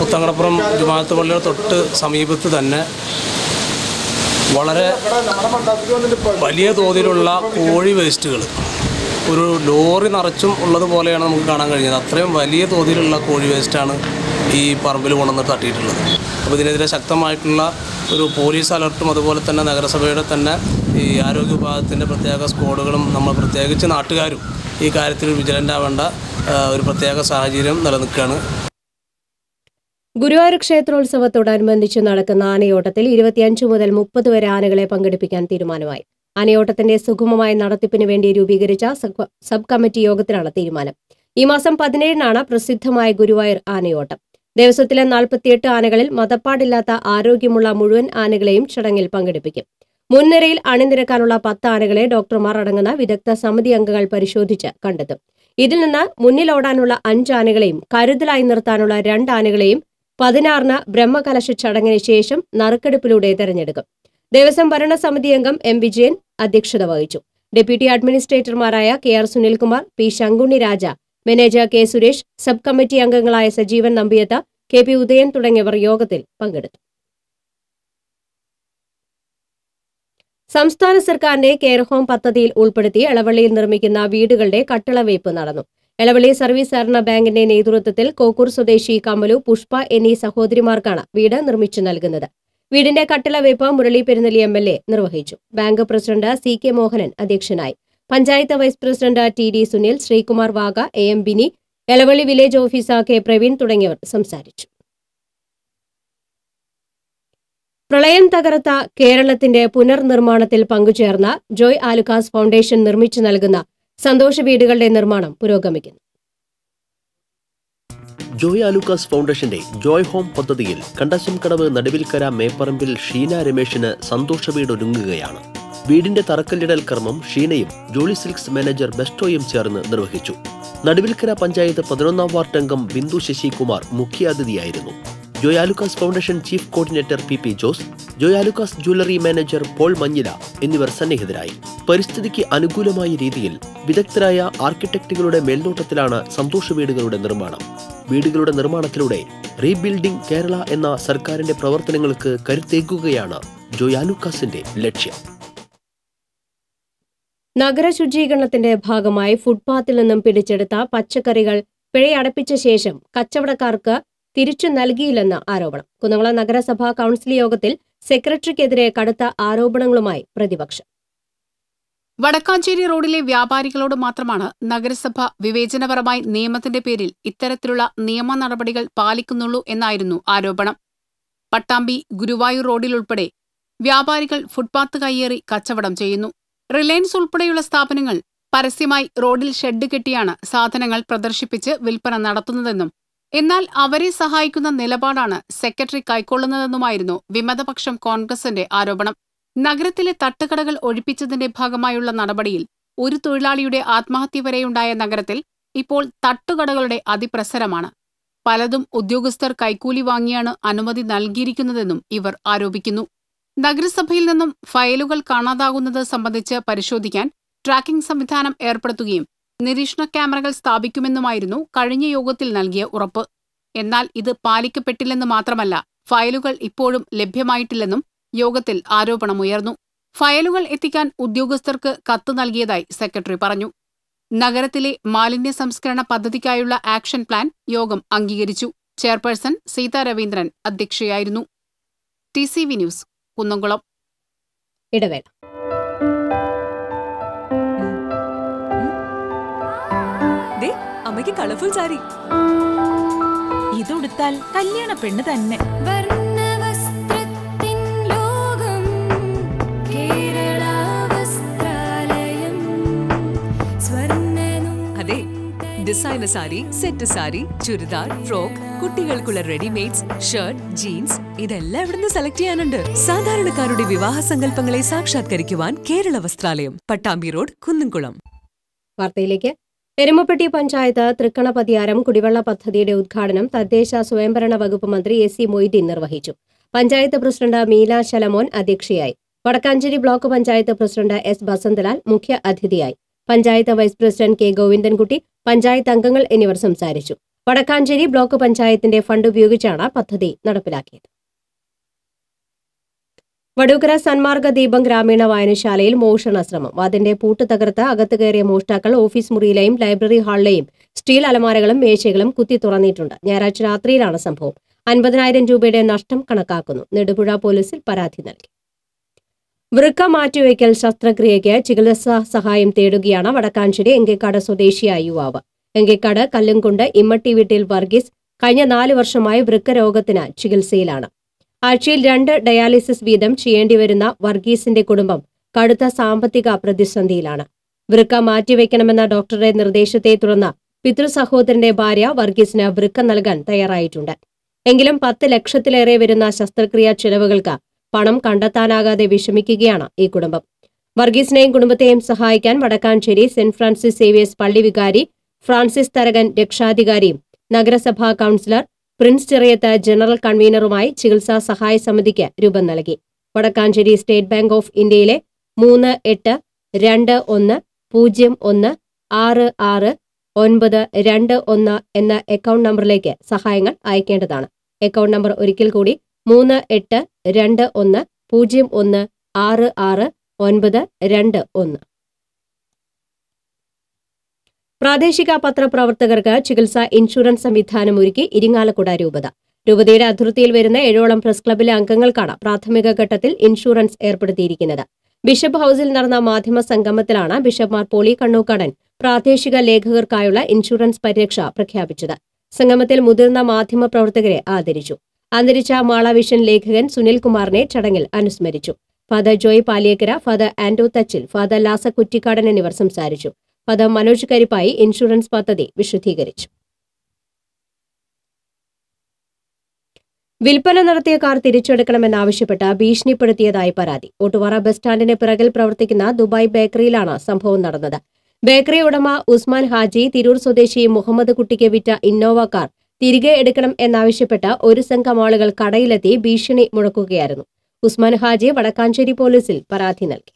പുത്തങ്ങടപ്പുറം ജുമാത്ത് പള്ളിയുടെ തൊട്ട് സമീപത്ത് തന്നെ വളരെ
വലിയ തോതിലുള്ള കോഴി
വേസ്റ്റുകൾ ഒരു ലോറി നിറച്ചും ഉള്ളത് പോലെയാണ് നമുക്ക് കാണാൻ കഴിഞ്ഞത് അത്രയും വലിയ തോതിലുള്ള കോഴി വേസ്റ്റാണ് ഈ പറമ്പിൽ കൊണ്ടുവന്ന് തട്ടിയിട്ടുള്ളത് അപ്പോൾ ഇതിനെതിരെ ശക്തമായിട്ടുള്ള ഒരു പോലീസ് അലർട്ടും അതുപോലെ തന്നെ നഗരസഭയുടെ തന്നെ ഈ ആരോഗ്യ വിഭാഗത്തിൻ്റെ പ്രത്യേക സ്ക്വാഡുകളും നമ്മൾ പ്രത്യേകിച്ച് നാട്ടുകാരും ഈ കാര്യത്തിൽ വിജിലൻ്റ് ആവേണ്ട ഒരു പ്രത്യേക സാഹചര്യം നിലനിൽക്കുകയാണ്
ഗുരുവായൂർ ക്ഷേത്രോത്സവത്തോടനുബന്ധിച്ച് നടക്കുന്ന ആനയോട്ടത്തിൽ ഇരുപത്തിയഞ്ച് മുതൽ മുപ്പത് വരെ ആനകളെ പങ്കെടുപ്പിക്കാൻ തീരുമാനമായി അനയോട്ടത്തിന്റെ സുഗമമായ നടത്തിപ്പിന് വേണ്ടി രൂപീകരിച്ച സബ് കമ്മിറ്റി യോഗത്തിലാണ് തീരുമാനം ഈ മാസം പതിനേഴിനാണ് പ്രസിദ്ധമായ ഗുരുവായൂർ ആനയോട്ടം ദേവസ്വത്തിലെ നാൽപ്പത്തിയെട്ട് ആനകളിൽ മതപ്പാടില്ലാത്ത ആരോഗ്യമുള്ള മുഴുവൻ ആനകളെയും ചടങ്ങിൽ പങ്കെടുപ്പിക്കും മുൻനിരയിൽ അണിനിരക്കാനുള്ള പത്ത് ആനകളെ ഡോക്ടർമാർ അടങ്ങുന്ന വിദഗ്ധ സമിതി അംഗങ്ങൾ പരിശോധിച്ച് കണ്ടെത്തും ഇതിൽ നിന്ന് മുന്നിലോടാനുള്ള അഞ്ച് ആനകളെയും കരുതലായി നിർത്താനുള്ള രണ്ട് ആനകളെയും പതിനാറിന് ബ്രഹ്മകലശ ചടങ്ങിന് ശേഷം നറുക്കെടുപ്പിലൂടെ തെരഞ്ഞെടുക്കും ദേവസ്വം ഭരണസമിതി അംഗം എം വിജയൻ അധ്യക്ഷത വഹിച്ചു ഡെപ്യൂട്ടി അഡ്മിനിസ്ട്രേറ്റർമാരായ K R Sunilkumar P Sankunni Raja manager K Suresh sub committee അംഗങ്ങളായ സജീവൻ നമ്പിയത്ത കെ പി ഉദയൻ തുടങ്ങിയവർ യോഗത്തിൽ പങ്കെടുത്തു സംസ്ഥാന സർക്കാരിന്റെ കെയർ ഹോം പദ്ധതിയിൽ ഉൾപ്പെടുത്തി ഇളവള്ളിയിൽ നിർമ്മിക്കുന്ന വീടുകളുടെ കട്ടിളവയ്പ് നടന്നു ഇളവള്ളി സർവീസ് സഹകരണ ബാങ്കിന്റെ നേതൃത്വത്തിൽ കോക്കൂർ സ്വദേശി കമലു പുഷ്പ എന്നീ സഹോദരിമാർക്കാണ് വീട് നിർമ്മിച്ചു നൽകുന്നത് വീടിന്റെ കട്ടിളവയ്പ് Murali Perunelli M L A നിർവഹിച്ചു bank president C K Mohanan അധ്യക്ഷനായി panchayat vice president T D Sunil Sreekumar Vaga A M Bini Elavally village officer K Praveen തുടങ്ങിയവർ സംസാരിച്ചു പ്രളയം തകർത്ത കേരളത്തിന്റെ പുനർനിർമ്മാണത്തിൽ പങ്കുചേർന്ന ജോയ് ആലുക്കാസ് ഫൗണ്ടേഷൻ നിർമ്മിച്ചു നൽകുന്ന സന്തോഷ വീടുകളുടെ നിർമ്മാണം പുരോഗമിക്കുന്നു
ജോയ് അലൂക്കാസ് ഫൗണ്ടേഷന്റെ ജോയ് ഹോം പദ്ധതിയിൽ കണ്ടശം കടവ് നടുവിൽക്കര മേപ്പറമ്പിൽ ഷീന രമേശിന് സന്തോഷ വീട് ഒരുങ്ങുകയാണ് വീടിന്റെ തറക്കല്ലിടൽ കർമ്മം ഷീനയും ജോളി സിൽക്സ് മാനേജർ ബെസ്റ്റോയും ചേർന്ന് നിർവഹിച്ചു നടുവിൽക്കര പഞ്ചായത്ത് പതിനൊന്നാം വാർഡ് അംഗം ബിന്ദു ശശികുമാർ മുഖ്യാതിഥിയായിരുന്നു Joyalukkas foundation chief coordinator P P Jose Joyalukkas jewellery manager Paul Manjila എന്നിവർ സന്നിഹിതരായി പരിസ്ഥിതിക്ക് അനുകൂലമായ രീതിയിൽ വിദഗ്ധരായ ആർക്കിടെക്റ്റുകളുടെ മേൽനോട്ടത്തിലാണ് സന്തോഷ വീടുകളുടെ നിർമ്മാണം വീടുകളുടെ നിർമ്മാണത്തിലൂടെ റീബിൽഡിംഗ് കേരള എന്ന സർക്കാരിന്റെ പ്രവർത്തനങ്ങൾക്ക് കരുത്തേക്കുകയാണ് ജോയാലുക്കാസിന്റെ ലക്ഷ്യം
നഗര ശുചീകരണത്തിന്റെ ഭാഗമായി ഫുട്പാത്തിൽ നിന്നും പിടിച്ചെടുത്ത പച്ചക്കറികൾ പിഴയടപ്പിച്ച ശേഷം കച്ചവടക്കാർക്ക് തിരിച്ചു നൽകിയില്ലെന്ന് ആരോപണം കുന്നംകുളം നഗരസഭാ കൗൺസിൽ യോഗത്തിൽ സെക്രട്ടറിക്കെതിരെ കടുത്ത ആരോപണങ്ങളുമായി പ്രതിപക്ഷം
വടക്കാഞ്ചേരി റോഡിലെ വ്യാപാരികളോട് മാത്രമാണ് നഗരസഭ വിവേചനപരമായി നിയമത്തിന്റെ പേരിൽ ഇത്തരത്തിലുള്ള നിയമ നടപടികൾ പാലിക്കുന്നുള്ളൂ എന്നായിരുന്നു ആരോപണം പട്ടാമ്പി ഗുരുവായൂർ റോഡിലുൾപ്പെടെ വ്യാപാരികൾ ഫുട്പാത്ത് കയ്യേറി കച്ചവടം ചെയ്യുന്നു റിലയൻസ് ഉൾപ്പെടെയുള്ള സ്ഥാപനങ്ങൾ പരസ്യമായി റോഡിൽ ഷെഡ് കെട്ടിയാണ് സാധനങ്ങൾ പ്രദർശിപ്പിച്ച് വിൽപ്പന നടത്തുന്നതെന്നും എന്നാൽ അവരെ സഹായിക്കുന്ന നിലപാടാണ് സെക്രട്ടറി കൈക്കൊള്ളുന്നതെന്നുമായിരുന്നു വിമതപക്ഷം കോൺഗ്രസിന്റെ ആരോപണം നഗരത്തിലെ തട്ടുകടകൾ ഒഴിപ്പിച്ചതിന്റെ ഭാഗമായുള്ള നടപടിയിൽ ഒരു തൊഴിലാളിയുടെ ആത്മഹത്യ വരെയുണ്ടായ നഗരത്തിൽ ഇപ്പോൾ തട്ടുകടകളുടെ അതിപ്രസരമാണ് പലതും ഉദ്യോഗസ്ഥർ കൈക്കൂലി വാങ്ങിയാണ് അനുമതി നൽകിയിരിക്കുന്നതെന്നും ഇവർ ആരോപിക്കുന്നു നഗരസഭയിൽ നിന്നും ഫയലുകൾ കാണാതാകുന്നത് സംബന്ധിച്ച് പരിശോധിക്കാൻ ട്രാക്കിംഗ് സംവിധാനം ഏർപ്പെടുത്തുകയും നിരീക്ഷണ ക്യാമറകൾ സ്ഥാപിക്കുമെന്നുമായിരുന്നു കഴിഞ്ഞ യോഗത്തിൽ നൽകിയ ഉറപ്പ് എന്നാൽ ഇത് പാലിക്കപ്പെട്ടില്ലെന്ന് മാത്രമല്ല ഫയലുകൾ ഇപ്പോഴും ലഭ്യമായിട്ടില്ലെന്നും യോഗത്തിൽ ആരോപണമുയർന്നു ഫയലുകൾ എത്തിക്കാൻ ഉദ്യോഗസ്ഥർക്ക് കത്ത് നൽകിയതായി സെക്രട്ടറി പറഞ്ഞു നഗരത്തിലെ മാലിന്യ സംസ്കരണ പദ്ധതിക്കായുള്ള ആക്ഷൻ പ്ലാൻ യോഗം അംഗീകരിച്ചു ചെയർപേഴ്സൺ സീതാ രവീന്ദ്രൻ അധ്യക്ഷയായിരുന്നു T C V news Kunnamkulam ഇടവേള എനിക്ക് കളർഫുൾ സാരി ഇതുടുത്താൽ കല്യാണ പെണ്ണ് തന്നെ
designer sari set sari churidar frock കുട്ടികൾക്കുള്ള റെഡിമെയ്ഡ്സ് ഷർട്ട് ജീൻസ്
ഇതെല്ലാം ഇവിടുന്ന് സെലക്ട് ചെയ്യാനുണ്ട് സാധാരണക്കാരുടെ
വിവാഹ സങ്കല്പങ്ങളെ സാക്ഷാത്കരിക്കുവാൻ കേരള വസ്ത്രാലയം പട്ടാമ്പി റോഡ് കുന്നംകുളം വാർത്തയിലേക്ക് എരുമപ്പെട്ടി പഞ്ചായത്ത് തൃക്കണപതിയാരം കുടിവെള്ള പദ്ധതിയുടെ ഉദ്ഘാടനം തദ്ദേശ സ്വയംഭരണ വകുപ്പ് മന്ത്രി എ സി മൊയ്തീൻ നിർവഹിച്ചു പഞ്ചായത്ത് പ്രസിഡന്റ് മീല ശലമോൻ അധ്യക്ഷയായി Wadakkanchery block panchayat president S Basanthalal മുഖ്യ അതിഥിയായി panchayat vice president K Govindankutty panchayat അംഗങ്ങൾ എന്നിവർ സംസാരിച്ചു വടക്കാഞ്ചേരി ബ്ലോക്ക് പഞ്ചായത്തിന്റെ ഫണ്ട് ഉപയോഗിച്ചാണ് പദ്ധതി നടപ്പിലാക്കിയത് വടുകര സന്മാർഗ ദീപം ഗ്രാമീണ വായനശാലയിൽ മോഷണ ശ്രമം അതിന്റെ പൂട്ട് തകർത്ത് അകത്ത് കയറിയ മോഷ്ടാക്കൾ ഓഫീസ് മുറിയിലെയും ലൈബ്രറി ഹാളിലെയും സ്റ്റീൽ അലമാരകളും മേശകളും കുത്തി തുറന്നിട്ടുണ്ട് ഞായറാഴ്ച രാത്രിയിലാണ് സംഭവം അൻപതിനായിരം രൂപയുടെ നഷ്ടം കണക്കാക്കുന്നു നെടുപുഴ പോലീസിൽ പരാതി നൽകി വൃക്ക മാറ്റിവയ്ക്കൽ ശസ്ത്രക്രിയയ്ക്ക് ചികിത്സാ സഹായം തേടുകയാണ് വടക്കാഞ്ചേരി എങ്കേക്കാട് സ്വദേശിയായ യുവാവ് എങ്കേക്കാട് കല്ലുംകുണ്ട് ഇമ്മട്ടി വീട്ടിൽ വർഗീസ് കഴിഞ്ഞ നാല് വർഷമായി വൃക്ക രോഗത്തിന് ചികിത്സയിലാണ് ആഴ്ചയിൽ രണ്ട് ഡയാലിസിസ് വീതം ചെയ്യേണ്ടിവരുന്ന വർഗീസിന്റെ കുടുംബം കടുത്ത സാമ്പത്തിക പ്രതിസന്ധിയിലാണ് വൃക്ക മാറ്റിവെക്കണമെന്ന ഡോക്ടറുടെ നിർദ്ദേശത്തെ തുടർന്ന് പിതൃ സഹോദരന്റെ ഭാര്യ വർഗീസിന് വൃക്ക നൽകാൻ തയ്യാറായിട്ടുണ്ട് എങ്കിലും പത്ത് ലക്ഷത്തിലേറെ വരുന്ന ശസ്ത്രക്രിയാ ചെലവുകൾക്ക് പണം കണ്ടെത്താനാകാതെ വിഷമിക്കുകയാണ് ഈ കുടുംബം വർഗീസിനെയും കുടുംബത്തെയും സഹായിക്കാൻ വടക്കാഞ്ചേരി സെന്റ് ഫ്രാൻസിസ് സേവിയേഴ്സ് പള്ളി വികാരി ഫ്രാൻസിസ് തരകൻ രക്ഷാധികാരിയും നഗരസഭാ കൌൺസിലർ പ്രിൻസ് ചെറിയത്ത് ജനറൽ കൺവീനറുമായി ചികിത്സാ സഹായ സമിതിക്ക് രൂപം നൽകി വടക്കാഞ്ചേരി സ്റ്റേറ്റ് ബാങ്ക് ഓഫ് ഇന്ത്യയിലെ മൂന്ന് എട്ട് രണ്ട് ഒന്ന് പൂജ്യം ഒന്ന് ആറ് ആറ് ഒൻപത് രണ്ട് ഒന്ന് എന്ന അക്കൗണ്ട് നമ്പറിലേക്ക് സഹായങ്ങൾ അയക്കേണ്ടതാണ് അക്കൗണ്ട് നമ്പർ ഒരിക്കൽ കൂടി മൂന്ന് എട്ട് രണ്ട് ഒന്ന് പൂജ്യം ഒന്ന് ആറ് ആറ് ഒൻപത് രണ്ട് ഒന്ന് പ്രാദേശിക പത്രപ്രവർത്തകർക്ക് ചികിത്സാ ഇൻഷുറൻസ് സംവിധാനം ഒരുക്കി ഇരിങ്ങാലക്കുട രൂപത രൂപതയുടെ അതിർത്തിയിൽ വരുന്ന ഏഴോളം പ്രസ് ക്ലബിലെ അംഗങ്ങൾക്കാണ് പ്രാഥമിക ഘട്ടത്തിൽ ഇൻഷുറൻസ് ഏർപ്പെടുത്തിയിരിക്കുന്നത് ബിഷപ്പ് ഹൌസിൽ നടന്ന മാധ്യമ സംഗമത്തിലാണ് ബിഷപ്പ്മാർ പോളി കണ്ണൂക്കടൻ പ്രാദേശിക ലേഖകർക്കായുള്ള ഇൻഷുറൻസ് പരിരക്ഷ പ്രഖ്യാപിച്ചത് സംഗമത്തിൽ മുതിർന്ന മാധ്യമ പ്രവർത്തകരെ ആദരിച്ചു അന്തരിച്ച മാളവിഷൻ ലേഖകൻ സുനിൽ കുമാറിനെ ചടങ്ങിൽ അനുസ്മരിച്ചു father Joy Paliyekkara father Ando Thachil father Lasa Kuttikkadan എന്നിവർ സംസാരിച്ചു പദം മനോജ് കരിപ്പായി ഇൻഷുറൻസ് പദ്ധതി വിശദീകരിച്ചു വിൽപ്പന നടത്തിയ കാർ തിരിച്ചെടുക്കണമെന്നാവശ്യപ്പെട്ട് ഭീഷണിപ്പെടുത്തിയതായി പരാതി ഓട്ടുവാറ ബസ് സ്റ്റാൻഡിന് പിറകിൽ പ്രവർത്തിക്കുന്ന ദുബായ് ബേക്കറിയിലാണ് സംഭവം നടന്നത് ബേക്കറി ഉടമ ഉസ്മാൻ ഹാജി തിരൂർ സ്വദേശി മുഹമ്മദ് കുട്ടിക്ക് വിറ്റ ഇന്നോവ കാർ തിരികെ എടുക്കണം എന്നാവശ്യപ്പെട്ട് ഒരു സംഘം ആളുകൾ കടയിലെത്തി ഭീഷണി മുഴക്കുകയായിരുന്നു ഉസ്മാൻ ഹാജി വടക്കാഞ്ചേരി പോലീസിൽ പരാതി നൽകി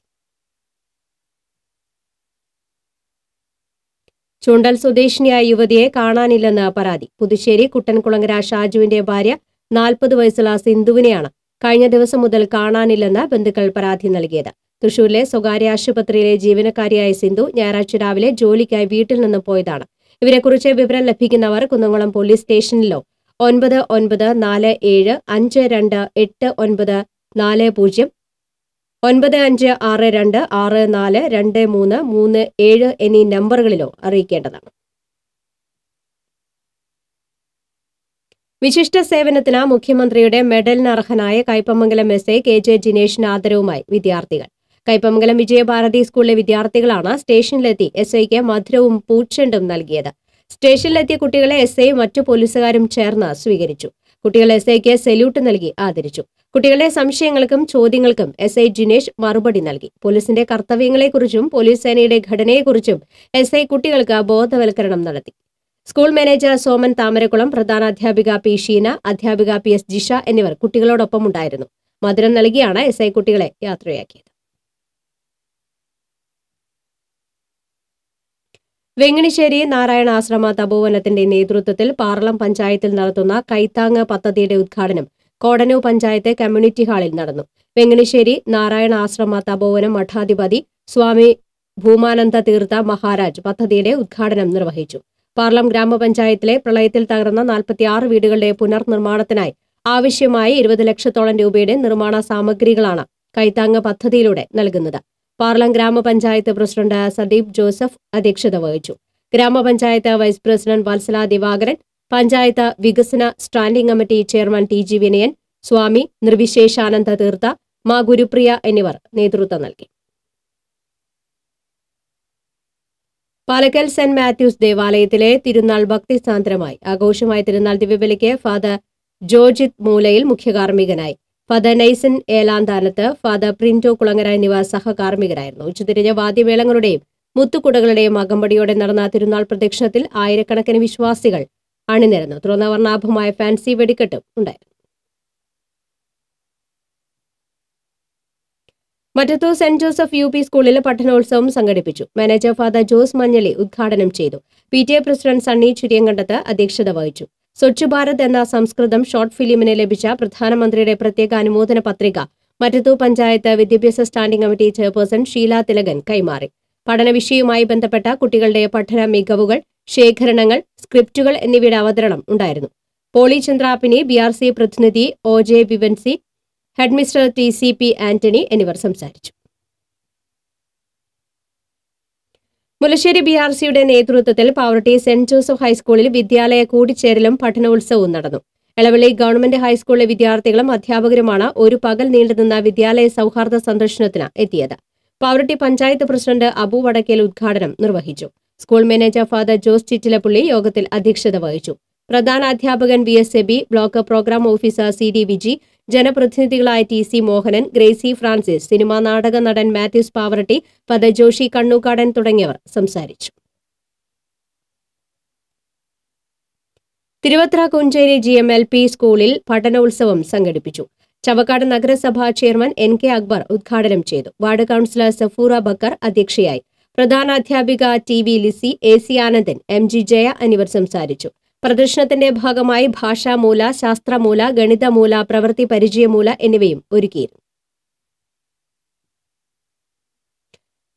ചുണ്ടൽ സ്വദേശിനിയായ യുവതിയെ കാണാനില്ലെന്ന് പരാതി പുതുശ്ശേരി കുട്ടൻകുളങ്ങര ഷാജുവിന്റെ ഭാര്യ നാൽപ്പത് വയസ്സുള്ള സിന്ധുവിനെയാണ് കഴിഞ്ഞ ദിവസം മുതൽ കാണാനില്ലെന്ന് ബന്ധുക്കൾ പരാതി നൽകിയത് തൃശൂരിലെ സ്വകാര്യ ആശുപത്രിയിലെ ജീവനക്കാരിയായ സിന്ധു ഞായറാഴ്ച രാവിലെ ജോലിക്കായി വീട്ടിൽ നിന്നും പോയതാണ് ഇവരെക്കുറിച്ച് വിവരം ലഭിക്കുന്നവർ കുന്നംകുളം പോലീസ് സ്റ്റേഷനിലോ ഒൻപത് ഒൻപത് നാല് ഏഴ് അഞ്ച് രണ്ട് എട്ട് ഒൻപത് നാല് പൂജ്യം ഒൻപത് അഞ്ച് ആറ് രണ്ട് ആറ് നാല് രണ്ട് മൂന്ന് മൂന്ന് ഏഴ് എന്നീ നമ്പറുകളിലോ അറിയിക്കേണ്ടതാണ് വിശിഷ്ട സേവനത്തിന് മുഖ്യമന്ത്രിയുടെ മെഡലിന് അർഹനായ Kaipamangalam S A K J ജിനേഷിന് ആദരവുമായി വിദ്യാർത്ഥികൾ കൈപ്പമംഗലം വിജയഭാരതി സ്കൂളിലെ വിദ്യാർത്ഥികളാണ് സ്റ്റേഷനിലെത്തി എസ് ഐക്ക് മധുരവും പൂച്ചെണ്ടും നൽകിയത് സ്റ്റേഷനിലെത്തിയ കുട്ടികളെ എസ് ഐയും മറ്റു പോലീസുകാരും ചേർന്ന് സ്വീകരിച്ചു കുട്ടികൾ എസ് ഐക്ക് സല്യൂട്ട് നൽകി ആദരിച്ചു കുട്ടികളുടെ സംശയങ്ങൾക്കും ചോദ്യങ്ങൾക്കും എസ് ഐ ജിനേഷ് മറുപടി നൽകി പോലീസിന്റെ കർത്തവ്യങ്ങളെക്കുറിച്ചും പോലീസ് സേനയുടെ ഘടനയെക്കുറിച്ചും എസ് ഐ കുട്ടികൾക്ക് ബോധവൽക്കരണം നടത്തി സ്കൂൾ മാനേജർ സോമൻ താമരക്കുളം അധ്യാപിക പി ഷീന അധ്യാപിക പി എസ് ജിഷ എന്നിവർ കുട്ടികളോടൊപ്പം ഉണ്ടായിരുന്നു മധുരം നൽകിയാണ് എസ് ഐ കുട്ടികളെ യാത്രയാക്കിയത് വെങ്ങണിശ്ശേരി നാരായണ ആശ്രമ തപോവനത്തിന്റെ നേതൃത്വത്തിൽ പാർളം പഞ്ചായത്തിൽ നടത്തുന്ന കൈത്താങ്ങ് പദ്ധതിയുടെ ഉദ്ഘാടനം കോടനൂ പഞ്ചായത്തെ കമ്മ്യൂണിറ്റി ഹാളിൽ നടന്നു വെങ്ങണിശ്ശേരി നാരായണ ആശ്രമ തപോവനം മഠാധിപതി സ്വാമി ഭൂമാനന്ദ തീർത്ഥ മഹാരാജ് പദ്ധതിയുടെ ഉദ്ഘാടനം നിർവഹിച്ചു പാർലം ഗ്രാമപഞ്ചായത്തിലെ പ്രളയത്തിൽ തകർന്ന നാൽപ്പത്തിയാറ് വീടുകളുടെ പുനർനിർമ്മാണത്തിനായി ആവശ്യമായ ഇരുപത് ലക്ഷത്തോളം രൂപയുടെ നിർമ്മാണ സാമഗ്രികളാണ് കൈത്താങ്ങ് പദ്ധതിയിലൂടെ നൽകുന്നത് പാർലം ഗ്രാമപഞ്ചായത്ത് പ്രസിഡന്റ് സദീപ് ജോസഫ് അധ്യക്ഷത വഹിച്ചു ഗ്രാമപഞ്ചായത്ത് വൈസ് പ്രസിഡന്റ് വത്സല ദിവാകരൻ പഞ്ചായത്ത് വികസന standing committee chairman T G Vinayan Swami Nirviseshananda Theertha Maa Gurupriya എന്നിവർ നേതൃത്വം നൽകി പാലക്കൽ സെന്റ് മാത്യൂസ് ദേവാലയത്തിലെ തിരുനാൾ ഭക്തി സാന്ദ്രമായി ആഘോഷമായ തിരുനാൾ ദിവ്യബലിക്ക് ഫാദർ ജോർജിത് മൂലയിൽ മുഖ്യകാർമ്മികനായി ഫാദർ നൈസൻ ഏലാന്താനത്ത് ഫാദർ പ്രിന്റോ കുളങ്ങര എന്നിവർ സഹകാർമ്മികരായിരുന്നു ഉച്ചതിരിഞ്ഞ വാദ്യവേളങ്ങളുടെയും മുത്തുകുടകളുടെയും അകമ്പടിയോടെ നടന്ന തിരുനാൾ പ്രദക്ഷിണത്തിൽ ആയിരക്കണക്കിന് വിശ്വാസികൾ അണിനിരന്നു തുടർന്ന് വർണ്ണാഭമായ ഫാൻസി വെടിക്കെട്ടും ഉണ്ടായിരുന്നു Mattathu Saint Joseph U P സ്കൂളിൽ പഠനോത്സവം സംഘടിപ്പിച്ചു മാനേജർ ഫാദർ ജോസ് മഞ്ഞളി ഉദ്ഘാടനം ചെയ്തു P T A president Sunny Churiyankandath അധ്യക്ഷത വഹിച്ചു സ്വച്ഛ് ഭാരത് എന്ന സംസ്കൃതം ഷോർട്ട് ഫിലിമിന് ലഭിച്ച പ്രധാനമന്ത്രിയുടെ പ്രത്യേക അനുമോദന പത്രിക മറ്റത്തു പഞ്ചായത്ത് വിദ്യാഭ്യാസ standing committee chairperson Sheela Thilakan കൈമാറി പഠനവിഷയവുമായി ബന്ധപ്പെട്ട കുട്ടികളുടെ പഠന മികവുകൾ ശേഖരണങ്ങൾ സ്ക്രിപ്റ്റുകൾ എന്നിവയുടെ അവതരണം ഉണ്ടായിരുന്നു പോളി ചന്ദ്രാപ്പിനെ ബി ആർ സി പ്രതിനിധി O J Vivency headmistress T C P Antony എന്നിവർ സംസാരിച്ചു മുലശ്ശേരി ബി ആർ സിയുടെ നേതൃത്വത്തിൽ പാവറട്ടി സെന്റ് ജോസഫ് ഹൈസ്കൂളിൽ വിദ്യാലയ കൂടിച്ചേരലും പഠനോത്സവവും നടന്നു എളവള്ളി ഗവൺമെന്റ് ഹൈസ്കൂളിലെ വിദ്യാർത്ഥികളും അധ്യാപകരുമാണ് ഒരു പകൽ നീണ്ടുനിന്ന വിദ്യാലയ സൗഹാർദ്ദ സന്ദർശനത്തിന് എത്തിയത് പാവറട്ടി പഞ്ചായത്ത് പ്രസിഡന്റ് അബു വടക്കേൽ ഉദ്ഘാടനം നിർവഹിച്ചു school manager father Jose Chittilappilly യോഗത്തിൽ അധ്യക്ഷത വഹിച്ചു പ്രധാന അധ്യാപകൻ V S Eby block programme officer C D Viji ജനപ്രതിനിധികളായ T C Mohanan Gracy Francis cinema നാടക നടൻ മാത്യൂസ് പാവറട്ടി ഫാദർ ജോഷി കണ്ണൂക്കാടൻ തുടങ്ങിയവർ സംസാരിച്ചു Thiruvathra Kuncheri G M L P സ്കൂളിൽ പഠനോത്സവം സംഘടിപ്പിച്ചു ചവക്കാട് നഗരസഭാ ചെയർമാൻ എൻ കെ അക്ബർ ഉദ്ഘാടനം ചെയ്തു വാർഡ് കൗൺസിലർ സഫൂറ ബക്കർ അധ്യക്ഷയായി അധ്യാപിക T V Lissy A C Anandan M G Jaya എന്നിവർ സംസാരിച്ചു പ്രദർശനത്തിന്റെ ഭാഗമായി ഭാഷാമൂല ശാസ്ത്രമൂല ഗണിതമൂല പ്രവൃത്തി പരിചയമൂല എന്നിവയും ഒരുക്കിയിരുന്നു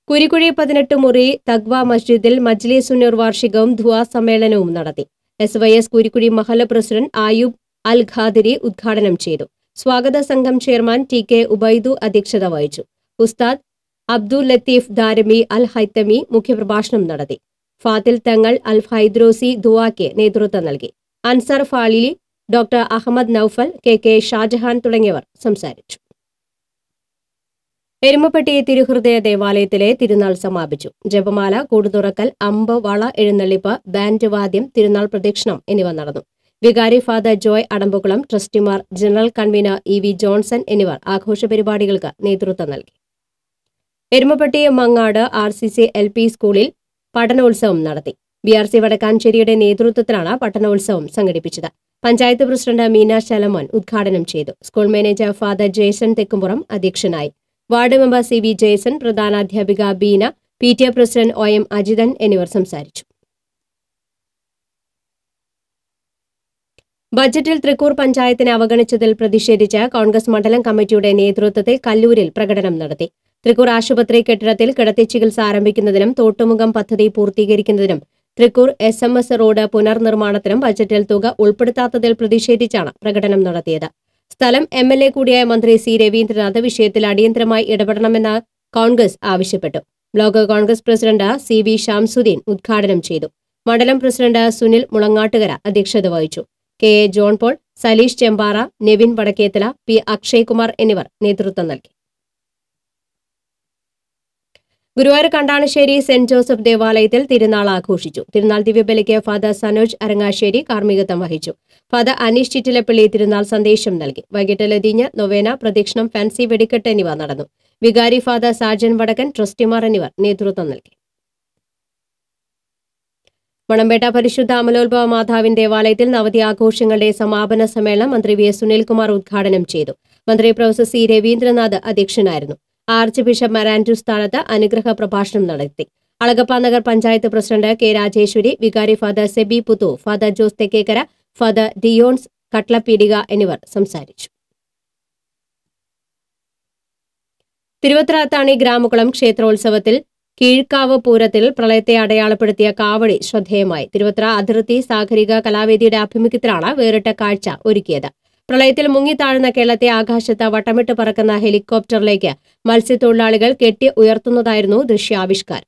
കുരിക്കുഴി പതിനെട്ട് മുറി തഗ്വ മസ്ജിദിൽ മജ്ലിസുന്നൂർ വാർഷികവും ധുവാ സമ്മേളനവും നടത്തി S Y S Kurikkuzhi Mahalla president Ayub Al Qadiri ഉദ്ഘാടനം ചെയ്തു സ്വാഗത സംഘം ചെയർമാൻ ടി കെ ഉബൈദു അധ്യക്ഷത വഹിച്ചു ഉസ്താദ് അബ്ദുൽ ലത്തീഫ് ദാരമി അൽ ഹൈത്തമി മുഖ്യപ്രഭാഷണം നടത്തി ഫാത്തിൽ തങ്ങൾ അൽ ഫൈദ്രോസി ദുവാക്ക് നേതൃത്വം നൽകി Ansar Falili doctor Ahmed Naufal K K Shajahan തുടങ്ങിയവർ സംസാരിച്ചു എരുമപ്പെട്ടി തിരുഹൃദയ ദേവാലയത്തിലെ തിരുനാൾ സമാപിച്ചു ജപമാല കൂടുതുറക്കൽ അമ്പ് വള എഴുന്നള്ളിപ്പ് ബാൻഡ് വാദ്യം തിരുനാൾ പ്രദക്ഷിണം എന്നിവ നടന്നു വികാരി ഫാദർ ജോയ് അടമ്പുകുളം ട്രസ്റ്റിമാർ general convener E V Johnson എന്നിവർ ആഘോഷ പരിപാടികൾക്ക് നേതൃത്വം നൽകി Erumapetty Mangad R C C L P സ്കൂളിൽ പഠനോത്സവം നടത്തി ബി ആർ സി വടക്കാഞ്ചേരിയുടെ നേതൃത്വത്തിലാണ് പഠനോത്സവം സംഘടിപ്പിച്ചത് പഞ്ചായത്ത് പ്രസിഡന്റ് മീന ശലമോൻ ഉദ്ഘാടനം ചെയ്തു school manager father Jason Thekkumpuram അധ്യക്ഷനായി ward member C V Jason പ്രധാനാധ്യാപിക Beena P T A president O M Ajithan എന്നിവർ സംസാരിച്ചു ബജറ്റിൽ തൃക്കൂർ പഞ്ചായത്തിനെ അവഗണിച്ചതിൽ പ്രതിഷേധിച്ച് കോൺഗ്രസ് മണ്ഡലം കമ്മിറ്റിയുടെ നേതൃത്വത്തിൽ കല്ലൂരിൽ പ്രകടനം നടത്തി തൃക്കൂർ ആശുപത്രി കെട്ടിടത്തിൽ കിടത്തി ചികിത്സ ആരംഭിക്കുന്നതിനും തോട്ടുമുഖം പദ്ധതി പൂർത്തീകരിക്കുന്നതിനും Thrikkur S M S road പുനർനിർമ്മാണത്തിനും ബജറ്റിൽ തുക ഉൾപ്പെടുത്താത്തതിൽ പ്രതിഷേധിച്ചാണ് പ്രകടനം നടത്തിയത് സ്ഥലം എം എൽ എ കൂടിയായ മന്ത്രി സി രവീന്ദ്രനാഥ് വിഷയത്തിൽ അടിയന്തരമായി ഇടപെടണമെന്ന് കോൺഗ്രസ് ആവശ്യപ്പെട്ടു block Congress president C V Shamsuddin ഉദ്ഘാടനം ചെയ്തു മണ്ഡലം പ്രസിഡന്റ് സുനിൽ മുളങ്ങാട്ടുകര അധ്യക്ഷത വഹിച്ചു K A John Paul Saleesh Chembara Nevin Vadakkethala P Akshay Kumar എന്നിവർ നേതൃത്വം നൽകി ഗുരുവായൂർ കണ്ടാണശ്ശേരി സെന്റ് ജോസഫ് ദേവാലയത്തിൽ തിരുനാൾ ആഘോഷിച്ചു തിരുനാൾ ദിവ്യബലിക്ക് ഫാദർ സനോജ് അരങ്ങാശ്ശേരി കാർമ്മികത്വം വഹിച്ചു ഫാദർ അനീഷ് ചിറ്റിലപ്പള്ളി തിരുനാൾ സന്ദേശം നൽകി വൈകിട്ട് ലതിഞ്ഞ് നൊവേന പ്രദക്ഷിണം ഫാൻസി വെടിക്കെട്ട് എന്നിവ നടന്നു വികാരി ഫാദർ സാജൻ വടക്കൻ ട്രസ്റ്റിമാർ എന്നിവർ നേതൃത്വം നൽകി മണമ്പേട്ട പരിശുദ്ധ അമലോത്ഭവ മാതാവിന്റെ ദേവാലയത്തിൽ നവതി ആഘോഷങ്ങളുടെ സമാപന സമ്മേളനം മന്ത്രി വി എസ് സുനിൽകുമാർ ഉദ്ഘാടനം ചെയ്തു മന്ത്രി പ്രൊഫസർ സി രവീന്ദ്രനാഥ് അധ്യക്ഷനായിരുന്നു ആർച്ച് ബിഷപ്പ് മരാൻഡു സ്ഥാനത്ത് അനുഗ്രഹ പ്രഭാഷണം നടത്തി അളഗപ്പ നഗർ പഞ്ചായത്ത് പ്രസിഡന്റ് കെ രാജേശ്വരി വികാരി father Seby Puthu father Jose Thekkekara father Dions Katlappeedika എന്നിവർ സംസാരിച്ചു തിരുവത്രാത്താണി ഗ്രാമകുളം ക്ഷേത്രോത്സവത്തിൽ കീഴ്ക്കാവ് പൂരത്തിൽ പ്രളയത്തെ അടയാളപ്പെടുത്തിയ കാവടി ശ്രദ്ധേയമായി തിരുവത്ര അതിർത്തി സാഗരിക കലാവേദിയുടെ ആഭിമുഖ്യത്തിലാണ് വേറിട്ട കാഴ്ച ഒരുക്കിയത് പ്രളയത്തിൽ മുങ്ങിത്താഴ്ന്ന കേരളത്തെ ആകാശത്ത് വട്ടമിട്ട് പറക്കുന്ന ഹെലികോപ്റ്ററിലേക്ക് മത്സ്യത്തൊഴിലാളികൾ കെട്ടി ഉയർത്തുന്നതായിരുന്നു ദൃശ്യാവിഷ്കാരം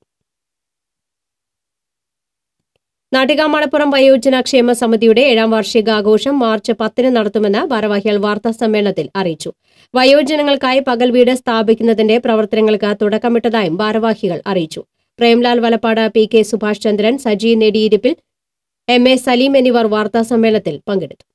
നാട്ടികാമണപ്പുറം വയോജന ക്ഷേമ സമിതിയുടെ ഏഴാം വാർഷികാഘോഷം മാർച്ച് പത്തിന് നടത്തുമെന്ന് ഭാരവാഹികൾ വാർത്താ സമ്മേളനത്തിൽ അറിയിച്ചു വയോജനങ്ങൾക്കായി പകൽ വീട് സ്ഥാപിക്കുന്നതിന്റെ പ്രവർത്തനങ്ങൾക്ക് തുടക്കമിട്ടതായും ഭാരവാഹികൾ അറിയിച്ചു Premlal Valappad P K Subhash Chandran Saji Nediyiruppil M A Saleem എന്നിവർ വാർത്താ സമ്മേളനത്തിൽ പങ്കെടുത്തു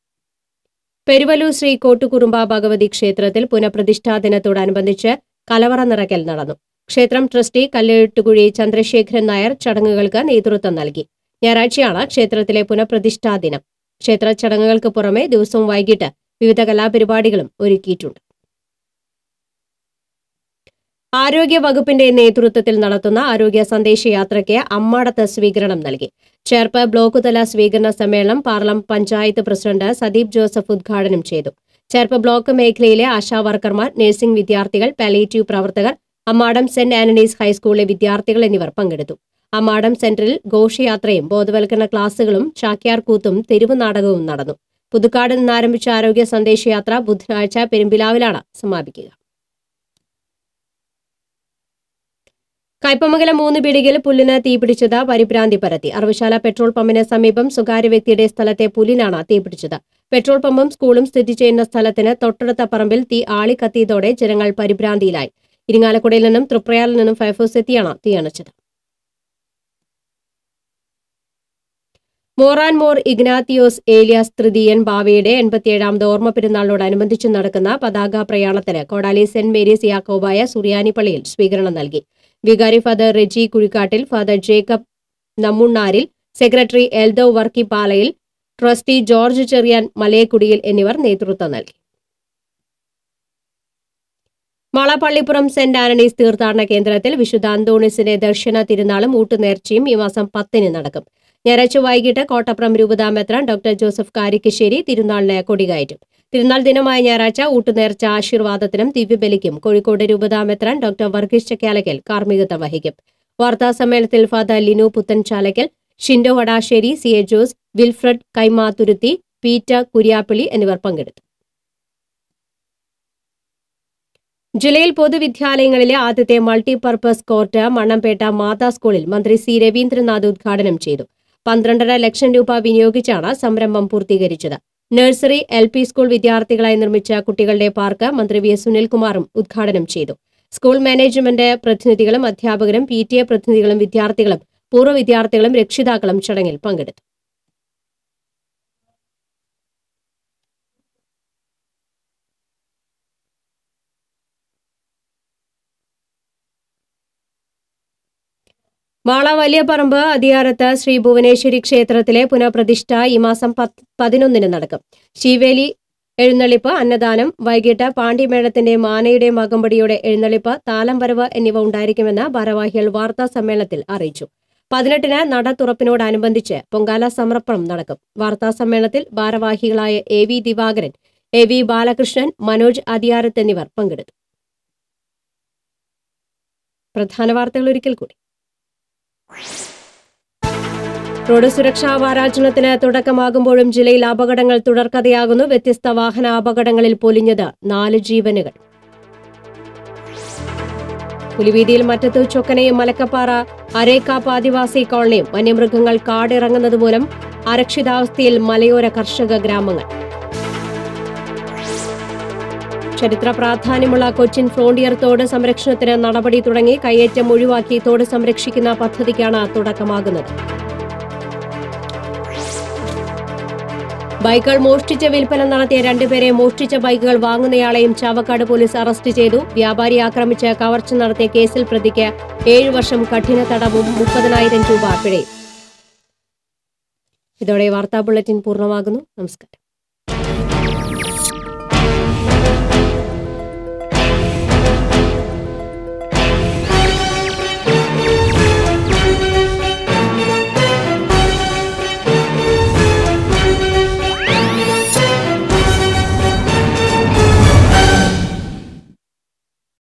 പെരുവലൂർ ശ്രീ കോട്ടുകുറുമ്പ ഭഗവതി ക്ഷേത്രത്തിൽ പുനഃപ്രതിഷ്ഠാ ദിനത്തോടനുബന്ധിച്ച് കലവറ നിറയ്ക്കൽ നടന്നു ക്ഷേത്രം ട്രസ്റ്റി കല്ലേട്ടുകുഴി ചന്ദ്രശേഖരൻ നായർ ചടങ്ങുകൾക്ക് നേതൃത്വം നൽകി ഞായറാഴ്ചയാണ് ക്ഷേത്രത്തിലെ പുനഃപ്രതിഷ്ഠാ ദിനം ക്ഷേത്ര ചടങ്ങുകൾക്ക് പുറമെ ദിവസവും വൈകിട്ട് വിവിധ കലാപരിപാടികളും ഒരുക്കിയിട്ടുണ്ട് ആരോഗ്യ വകുപ്പിന്റെ നേതൃത്വത്തിൽ നടത്തുന്ന ആരോഗ്യ സന്ദേശ യാത്രയ്ക്ക് അമ്മാടത്ത് സ്വീകരണം നൽകി ചേർപ്പ് ബ്ലോക്ക് തല സ്വീകരണ സമ്മേളനം പാർലം പഞ്ചായത്ത് പ്രസിഡന്റ് സദീപ് ജോസഫ് ഉദ്ഘാടനം ചെയ്തു ചേർപ്പ് ബ്ലോക്ക് മേഖലയിലെ ആശാവർക്കർമാർ നഴ്സിംഗ് വിദ്യാർത്ഥികൾ പാലേറ്റീവ് പ്രവർത്തകർ അമ്മാടം സെന്റ് ആന്റണീസ് ഹൈസ്കൂളിലെ വിദ്യാർത്ഥികൾ എന്നിവർ പങ്കെടുത്തു അമാടം സെന്ററിൽ ഘോഷയാത്രയും ബോധവൽക്കരണ ക്ലാസുകളും ചാക്യാർകൂത്തും തെരുവ് നാടകവും നടന്നു പുതുക്കാട് നിന്നാരംഭിച്ച ആരോഗ്യ സന്ദേശയാത്ര ബുധനാഴ്ച പെരുമ്പിലാവിലാണ് സമാപിക്കുക കയ്പമംഗലം മൂന്ന് പിടികിൽ പുല്ലിന് തീപിടിച്ചത് പരിഭ്രാന്തി പരത്തി അറവശാല പെട്രോൾ പമ്പിന് സമീപം സ്വകാര്യ വ്യക്തിയുടെ സ്ഥലത്തെ പുല്ലിനാണ് തീപിടിച്ചത് പെട്രോൾ പമ്പും സ്കൂളും സ്ഥിതി ചെയ്യുന്ന സ്ഥലത്തിന് തൊട്ടടുത്ത പറമ്പിൽ തീ ആളിക്കത്തിയതോടെ ജനങ്ങൾ പരിഭ്രാന്തിയിലായി ഇരിങ്ങാലക്കുടയിൽ നിന്നും തൃപ്രയാറിൽ നിന്നും ഫയർഫോഴ്സ് എത്തിയാണ് തീയണച്ചത് മോർ ആൻഡ് മോർ ഇഗ്നാത്തിയോസ് ഏലിയാസ് തൃതീയൻ ബാവയുടെ എൺപത്തിയേഴാമത് ഓർമ്മ പെരുന്നാളിനോടനുബന്ധിച്ച് നടക്കുന്ന പതാക പ്രയാണത്തിന് കോടാലി സെന്റ് മേരീസ് യാക്കോബായ സുറിയാനിപ്പള്ളിയിൽ സ്വീകരണം നൽകി വികാരി father Reji Kuzhikkattil father Jacob Nammunnaril secretary Eldho Varkey Palayil trustee George Cherian Malayakkudiyil എന്നിവർ നേതൃത്വം നൽകി മളപ്പള്ളിപ്പുറം സെന്റ് ആന്റണീസ് തീർത്ഥാടന കേന്ദ്രത്തിൽ വിശുദ്ധ അന്തോണിസിന്റെ ദർശന തിരുനാളും ഊട്ടുനേർച്ചയും ഈ മാസം പത്തിന് നടക്കും ഞായറാഴ്ച വൈകിട്ട് കോട്ടപ്പുറം രൂപതാ ഡോക്ടർ ജോസഫ് കാരിക്കശ്ശേരി തിരുനാളിന് കൊടികയറ്റും തിരുനാൾ ദിനമായ ഞായറാഴ്ച ഊട്ടുനേർച്ച ആശീർവാദത്തിനും ദിവ്യബലിക്കും കോഴിക്കോട് രൂപതാ ഡോക്ടർ വർഗീസ് ചക്കാലക്കൽ കാർമ്മികത്വം വഹിക്കും വാർത്താ സമ്മേളനത്തിൽ father Linu Puthan Shindo Vadassery C A Jose Wilfred Kaimathuruthy Peeta Kuriappilly എന്നിവർ പങ്കെടുത്തു ജില്ലയിൽ പൊതുവിദ്യാലയങ്ങളിലെ ആദ്യത്തെ മൾട്ടിപർപ്പസ് കോർട്ട് മണ്ണംപേട്ട മാതാ സ്കൂളിൽ മന്ത്രി സി രവീന്ദ്രനാഥ് ഉദ്ഘാടനം ചെയ്തു പന്ത്രണ്ടര ലക്ഷം രൂപ വിനിയോഗിച്ചാണ് സംരംഭം പൂർത്തീകരിച്ചത് നഴ്സറി എൽ പി സ്കൂൾ വിദ്യാർത്ഥികളായി നിർമ്മിച്ച കുട്ടികളുടെ പാർക്ക് മന്ത്രി വി എസ് സുനിൽകുമാറും ഉദ്ഘാടനം ചെയ്തു സ്കൂൾ മാനേജ്മെന്റ് പ്രതിനിധികളും അധ്യാപകരും പി ടി എ പ്രതിനിധികളും വിദ്യാർത്ഥികളും പൂർവ്വ വിദ്യാർത്ഥികളും രക്ഷിതാക്കളും ചടങ്ങിൽ പങ്കെടുത്തു മാള വലിയ പറമ്പ് അധികാരത്ത് ശ്രീ ഭുവനേശ്വരി ക്ഷേത്രത്തിലെ പുനഃപ്രതിഷ്ഠ ഈ മാസം പത്ത് പതിനൊന്നിന് നടക്കും ശിവേലി എഴുന്നള്ളിപ്പ് അന്നദാനം വൈകിട്ട് പാണ്ഡ്യമേളത്തിന്റെ മാനയുടെ മകമ്പടിയുടെ എഴുന്നള്ളിപ്പ് വരവ് എന്നിവ ഉണ്ടായിരിക്കുമെന്ന് ഭാരവാഹികൾ വാർത്താ സമ്മേളനത്തിൽ അറിയിച്ചു പതിനെട്ടിന് നട തുറപ്പിനോടനുബന്ധിച്ച് പൊങ്കാല സമർപ്പണം നടക്കും വാർത്താ സമ്മേളനത്തിൽ ഭാരവാഹികളായ A V Divakaran A V Balakrishnan Manoj Adhikarath എന്നിവർ പങ്കെടുത്തു പ്രധാന വാർത്തകൾ ഒരിക്കൽ കൂടി റോഡ് സുരക്ഷാ വാരാചരണത്തിന് തുടക്കമാകുമ്പോഴും ജില്ലയിൽ അപകടങ്ങൾ തുടർക്കഥയാകുന്നു വ്യത്യസ്ത വാഹന അപകടങ്ങളിൽ പൊലിഞ്ഞത് നാല് ജീവനുകൾ പുലിവീതിയിൽ മറ്റത്തു ചൊക്കനയും മലക്കപ്പാറ അരേക്കാപ്പ് ആദിവാസി കോളനിയും വന്യമൃഗങ്ങൾ കാടിറങ്ങുന്നതുമൂലം അരക്ഷിതാവസ്ഥയിൽ മലയോര കർഷക ഗ്രാമങ്ങൾ ചരിത്ര പ്രാധാന്യമുള്ള കൊച്ചിൻ ഫ്രോണ്ടിയർ തോട് സംരക്ഷണത്തിന് നടപടി തുടങ്ങി കയ്യേറ്റം ഒഴിവാക്കി തോട് സംരക്ഷിക്കുന്ന പദ്ധതിക്കാണ് തുടക്കമാകുന്നത് ബൈക്കുകൾ മോഷ്ടിച്ച വിൽപ്പന നടത്തിയ രണ്ടുപേരെ മോഷ്ടിച്ച ബൈക്കുകൾ വാങ്ങുന്നയാളെയും ചാവക്കാട് പോലീസ് അറസ്റ്റ് ചെയ്തു വ്യാപാരി ആക്രമിച്ച് കവർച്ച നടത്തിയ കേസിൽ പ്രതിക്ക് ഏഴു വർഷം കഠിന തടവും മുപ്പതിനായിരം രൂപ പിഴയും ഇതോടെ വാർത്താ ബുള്ളറ്റിൻ പൂർണ്ണമാകുന്നു നമസ്കാരം